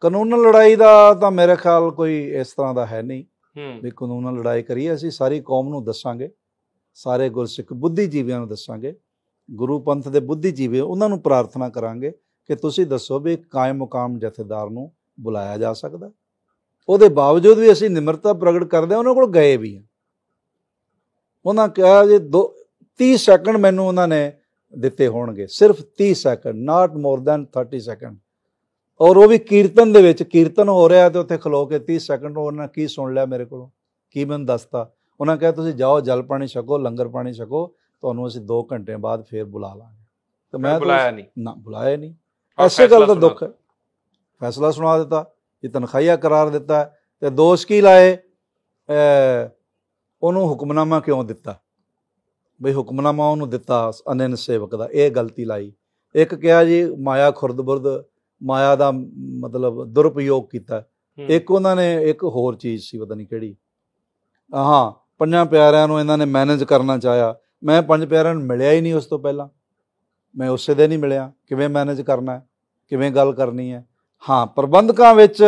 ਕਾਨੂੰਨਨ ਲੜਾਈ ਦਾ ਤਾਂ ਮੇਰੇ ਖਿਆਲ ਕੋਈ ਇਸ ਤਰ੍ਹਾਂ ਦਾ ਹੈ ਨਹੀਂ ਵੀ ਕਾਨੂੰਨਨ ਲੜਾਈ ਕਰੀਏ ਅਸੀਂ ਸਾਰੀ ਕੌਮ ਨੂੰ ਦੱਸਾਂਗੇ ਸਾਰੇ ਗੁਰਸਿੱਖ ਬੁੱਧੀਜੀਵੀਆਂ ਨੂੰ ਦੱਸਾਂਗੇ ਗੁਰੂ ਪੰਥ ਦੇ ਬੁੱਧੀਜੀਵੀ ਉਹਨਾਂ ਨੂੰ ਪ੍ਰਾਰਥਨਾ ਕਰਾਂਗੇ ਕਿ ਤੁਸੀਂ ਦੱਸੋ ਵੀ ਕਾਇਮ ਮੁਕਾਮ ਜਥੇਦਾਰ ਨੂੰ ਬੁਲਾਇਆ ਜਾ ਸਕਦਾ ਉਹਦੇ ਬਾਵਜੂਦ ਵੀ ਅਸੀਂ ਨਿਮਰਤਾ ਪ੍ਰਗਟ ਕਰਦੇ ਉਹਨਾਂ ਕੋਲ ਗਏ ਵੀ ਆ ਉਹਨਾਂ ਕਿਹਾ ਜੇ 30 ਸੈਕਿੰਡ ਮੈਨੂੰ ਉਹਨਾਂ ਨੇ ਦਿੱਤੇ ਹੋਣਗੇ ਸਿਰਫ 30 second not more than 30 second ਔਰ ਉਹ ਵੀ ਕੀਰਤਨ ਦੇ ਵਿੱਚ ਕੀਰਤਨ ਹੋ ਰਿਹਾ ਤੇ ਉੱਥੇ ਖਲੋ ਕੇ 30 ਸੈਕਿੰਡ ਉਹਨਾਂ ਕੀ ਸੁਣ ਲਿਆ ਮੇਰੇ ਕੋਲੋਂ ਕੀ ਮੈਨੂੰ ਦੱਸਤਾ ਉਹਨਾਂ ਕਹੇ ਤੁਸੀਂ ਜਾਓ ਜਲ ਪਾਣੀ ਛਕੋ ਲੰਗਰ ਪਾਣੀ ਛਕੋ ਤੁਹਾਨੂੰ ਅਸੀਂ 2 ਘੰਟੇ ਬਾਅਦ ਫੇਰ ਬੁਲਾ ਲਾਂਗੇ ਤੇ ਮੈਂ ਬੁਲਾਇਆ ਨਹੀਂ ਨਾ ਬੁਲਾਇਆ ਨਹੀਂ ਐਸੇ ਗੱਲ ਦਾ ਦੁੱਖ ਹੈ ਫੈਸਲਾ ਸੁਣਾ ਦਿੱਤਾ ਇਹ ਤਨਖਾਹਿਆ ਕਰਾਰ ਦਿੱਤਾ ਤੇ ਦੋਸ਼ ਕੀ ਲਾਏ ਉਹਨੂੰ ਹੁਕਮਨਾਮਾ ਕਿਉਂ ਦਿੱਤਾ ਬਈ ਹੁਕਮਨਾਮਾ ਉਹਨੂੰ ਦਿੱਤਾ ਅਨਨ ਸੇਵਕ ਦਾ ਇਹ ਗਲਤੀ ਲਾਈ ਇੱਕ ਕਿਹਾ ਜੀ ਮਾਇਆ ਖੁਰਦਬੁਰਦ ਮਾਇਆ ਦਾ ਮਤਲਬ ਦੁਰਪਯੋਗ ਕੀਤਾ ਇੱਕ ਉਹਨਾਂ ਨੇ ਇੱਕ ਹੋਰ ਚੀਜ਼ ਸੀ ਪਤਾ ਨਹੀਂ ਕਿਹੜੀ ਹਾਂ ਪੰਜਾਂ ਪਿਆਰਿਆਂ ਨੂੰ ਇਹਨਾਂ ਨੇ ਮੈਨੇਜ ਕਰਨਾ ਚਾਹਿਆ ਮੈਂ ਪੰਜ ਪਿਆਰਿਆਂ ਨੂੰ ਮਿਲਿਆ ਹੀ ਨਹੀਂ ਉਸ ਤੋਂ ਪਹਿਲਾਂ ਮੈਂ ਉਸੇ ਦੇ ਨਹੀਂ ਮਿਲਿਆ ਕਿਵੇਂ ਮੈਨੇਜ ਕਰਨਾ ਹੈ ਕਿਵੇਂ ਗੱਲ ਕਰਨੀ ਹੈ ਹਾਂ ਪ੍ਰਬੰਧਕਾਂ ਵਿੱਚ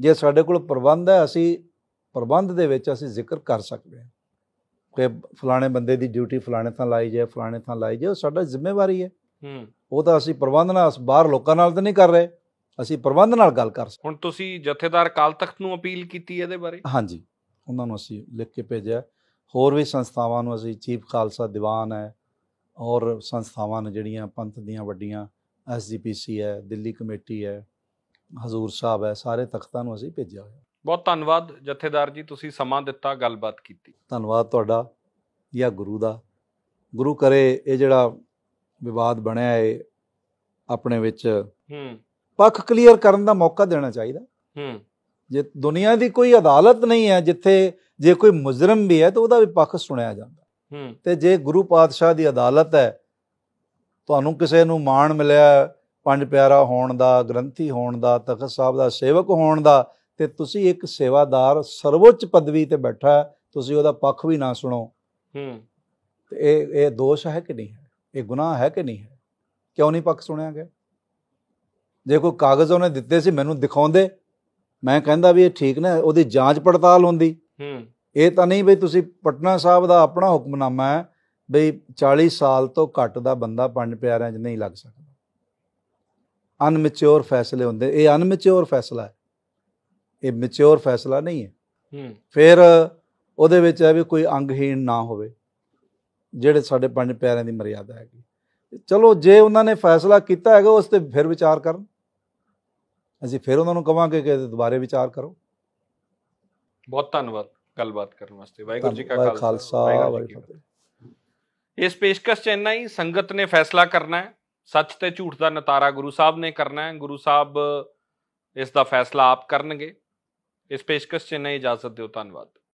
ਜੇ ਸਾਡੇ ਕੋਲ ਪ੍ਰਬੰਧ ਹੈ ਅਸੀਂ ਪ੍ਰਬੰਧ ਦੇ ਵਿੱਚ ਅਸੀਂ ਜ਼ਿਕਰ ਕਰ ਸਕਦੇ ਹਾਂ ਕਿ ਫਲਾਣੇ ਬੰਦੇ ਦੀ ਡਿਊਟੀ ਫਲਾਣੇ ਥਾਂ ਲਾਈ ਜਾਏ ਫਲਾਣੇ ਥਾਂ ਲਾਈ ਜਾਏ ਉਹ ਸਾਡਾ ਜ਼ਿੰਮੇਵਾਰੀ ਹੈ ਹੂੰ ਉਹ ਤਾਂ ਅਸੀਂ ਪ੍ਰਬੰਧ ਨਾਲ ਬਾਹਰ ਲੋਕਾਂ ਨਾਲ ਤਾਂ ਨਹੀਂ ਕਰ ਰਹੇ ਅਸੀਂ ਪ੍ਰਬੰਧ ਨਾਲ ਗੱਲ ਕਰ ਸਕਦੇ ਹੁਣ ਤੁਸੀਂ ਜਥੇਦਾਰ ਕਾਲ ਤਖਤ ਨੂੰ ਅਪੀਲ ਕੀਤੀ ਇਹਦੇ ਬਾਰੇ ਹਾਂਜੀ ਉਹਨਾਂ ਨੂੰ ਅਸੀਂ ਲਿਖ ਕੇ ਭੇਜਿਆ ਹੋਰ ਵੀ ਸੰਸਥਾਵਾਂ ਨੂੰ ਅਸੀਂ ਚੀਫ ਖਾਲਸਾ ਦੀਵਾਨ ਹੈ ਔਰ ਸੰਸਥਾਵਾਂ ਨੇ ਜਿਹੜੀਆਂ ਪੰਥ ਦੀਆਂ ਵੱਡੀਆਂ ਐਸਜੀਪੀਸੀ ਹੈ ਦਿੱਲੀ ਕਮੇਟੀ ਹੈ ਹਜ਼ੂਰ ਸਾਹਿਬ ਹੈ ਸਾਰੇ ਤਖਤਾਂ ਨੂੰ ਅਸੀਂ ਭੇਜਿਆ ਹੋਇਆ ਬਹੁਤ ਧੰਨਵਾਦ ਜਥੇਦਾਰ ਜੀ ਤੁਸੀਂ ਸਮਾਂ ਦਿੱਤਾ ਗੱਲਬਾਤ ਕੀਤੀ ਧੰਨਵਾਦ ਤੁਹਾਡਾ ਜਾਂ ਗੁਰੂ ਦਾ ਗੁਰੂ ਕਰੇ ਇਹ ਜਿਹੜਾ ਵਿਵਾਦ ਬਣਿਆ ਹੈ ਆਪਣੇ ਵਿੱਚ ਹੂੰ ਪੱਖ ਕਲੀਅਰ ਕਰਨ ਦਾ ਮੌਕਾ ਦੇਣਾ ਚਾਹੀਦਾ ਹੂੰ ਜੇ ਦੁਨੀਆ ਦੀ ਕੋਈ ਅਦਾਲਤ ਨਹੀਂ ਹੈ ਜਿੱਥੇ ਜੇ ਕੋਈ ਮੁਜਰਮ ਵੀ ਹੈ ਤਾਂ ਉਹਦਾ ਵੀ ਪੱਖ ਸੁਣਿਆ ਜਾਂਦਾ ਹੂੰ ਤੇ ਜੇ ਗੁਰੂ ਪਾਤਸ਼ਾਹ ਦੀ ਅਦਾਲਤ ਹੈ ਤੁਹਾਨੂੰ ਕਿਸੇ ਨੂੰ ਮਾਣ ਮਿਲਿਆ ਪੰਜ ਪਿਆਰਾ ਹੋਣ ਦਾ ਗ੍ਰੰਥੀ ਹੋਣ ਦਾ ਤਖਤ ਸਾਹਿਬ ਦਾ ਸੇਵਕ ਹੋਣ ਦਾ ਤੇ ਤੁਸੀਂ ਇੱਕ ਸੇਵਾਦਾਰ ਸਰਵੋੱਚ ਪਦਵੀ ਤੇ ਬੈਠਾ ਤੁਸੀਂ ਉਹਦਾ ਪੱਖ ਵੀ ਨਾ ਸੁਣੋ ਹੂੰ ਤੇ ਇਹ ਇਹ ਦੋਸ਼ ਹੈ ਕਿ ਨਹੀਂ ਹੈ ਇਹ ਗੁਨਾਹ ਹੈ ਕਿ ਨਹੀਂ ਹੈ ਕਿਉਂ ਨਹੀਂ ਪੱਖ ਸੁਣਿਆ ਗਿਆ ਜੇ ਕੋਈ ਕਾਗਜ਼ ਉਹਨੇ ਦਿੱਤੇ ਸੀ ਮੈਨੂੰ ਦਿਖਾਉਂਦੇ ਮੈਂ ਕਹਿੰਦਾ ਵੀ ਇਹ ਠੀਕ ਨਾ ਉਹਦੀ ਜਾਂਚ ਪੜਤਾਲ ਹੁੰਦੀ ਹੂੰ ਇਹ ਤਾਂ ਨਹੀਂ ਵੀ ਤੁਸੀਂ ਪਟਨਾ ਸਾਹਿਬ ਦਾ ਆਪਣਾ ਹੁਕਮਨਾਮਾ ਹੈ ਵੀ 40 ਸਾਲ ਤੋਂ ਘੱਟ ਦਾ ਬੰਦਾ ਪੰਜ ਪਿਆਰਿਆਂ 'ਚ ਨਹੀਂ ਲੱਗ ਸਕਦਾ ਅਨਮੈਚੁਰ ਫੈਸਲੇ ਹੁੰਦੇ ਇਹ ਅਨਮੈਚੁਰ ਫੈਸਲਾ ਹੈ ਇਹ ਮੈਚੁਰ ਫੈਸਲਾ ਨਹੀਂ ਹੈ ਹੂੰ ਫਿਰ ਉਹਦੇ ਵਿੱਚ ਹੈ ਵੀ ਕੋਈ ਅੰਗਹੀਣ ਨਾ ਹੋਵੇ ਜਿਹੜੇ ਸਾਡੇ ਪੰਜ ਪਿਆਰਿਆਂ ਦੀ ਮਰਿਆਦਾ ਹੈਗੀ ਚਲੋ ਜੇ ਉਹਨਾਂ ਨੇ ਫੈਸਲਾ ਕੀਤਾ ਹੈਗਾ ਉਸ ਤੇ ਫਿਰ ਵਿਚਾਰ ਕਰਨ ਅਸੀਂ ਫਿਰ ਉਹਨਾਂ ਨੂੰ ਕਵਾਂਗੇ ਕਿ ਦੁਬਾਰੇ ਵਿਚਾਰ ਕਰੋ ਬਹੁਤ ਧੰਨਵਾਦ ਗੱਲਬਾਤ ਕਰਨ ਵਾਸਤੇ ਵਾਹਿਗੁਰੂ ਜੀ ਕਾ ਖਾਲਸਾ ਵਾਹਿਗੁਰੂ ਇਸ ਪੇਸ਼ਕਸ਼ ਚ ਇੰਨਾ ਹੀ ਸੰਗਤ ਨੇ ਫੈਸਲਾ ਕਰਨਾ ਹੈ ਸੱਚ ਤੇ ਝੂਠ ਦਾ ਨਤਾਰਾ ਗੁਰੂ ਸਾਹਿਬ ਨੇ ਕਰਨਾ ਹੈ ਗੁਰੂ ਸਾਹਿਬ ਇਸ ਦਾ ਫੈਸਲਾ ਆਪ ਕਰਨਗੇ ਇਸ ਪੇਸ਼ਕਸ਼ 'ਚ ਨਹੀਂ ਇਜਾਜ਼ਤ ਦਿਓ ਧੰਨਵਾਦ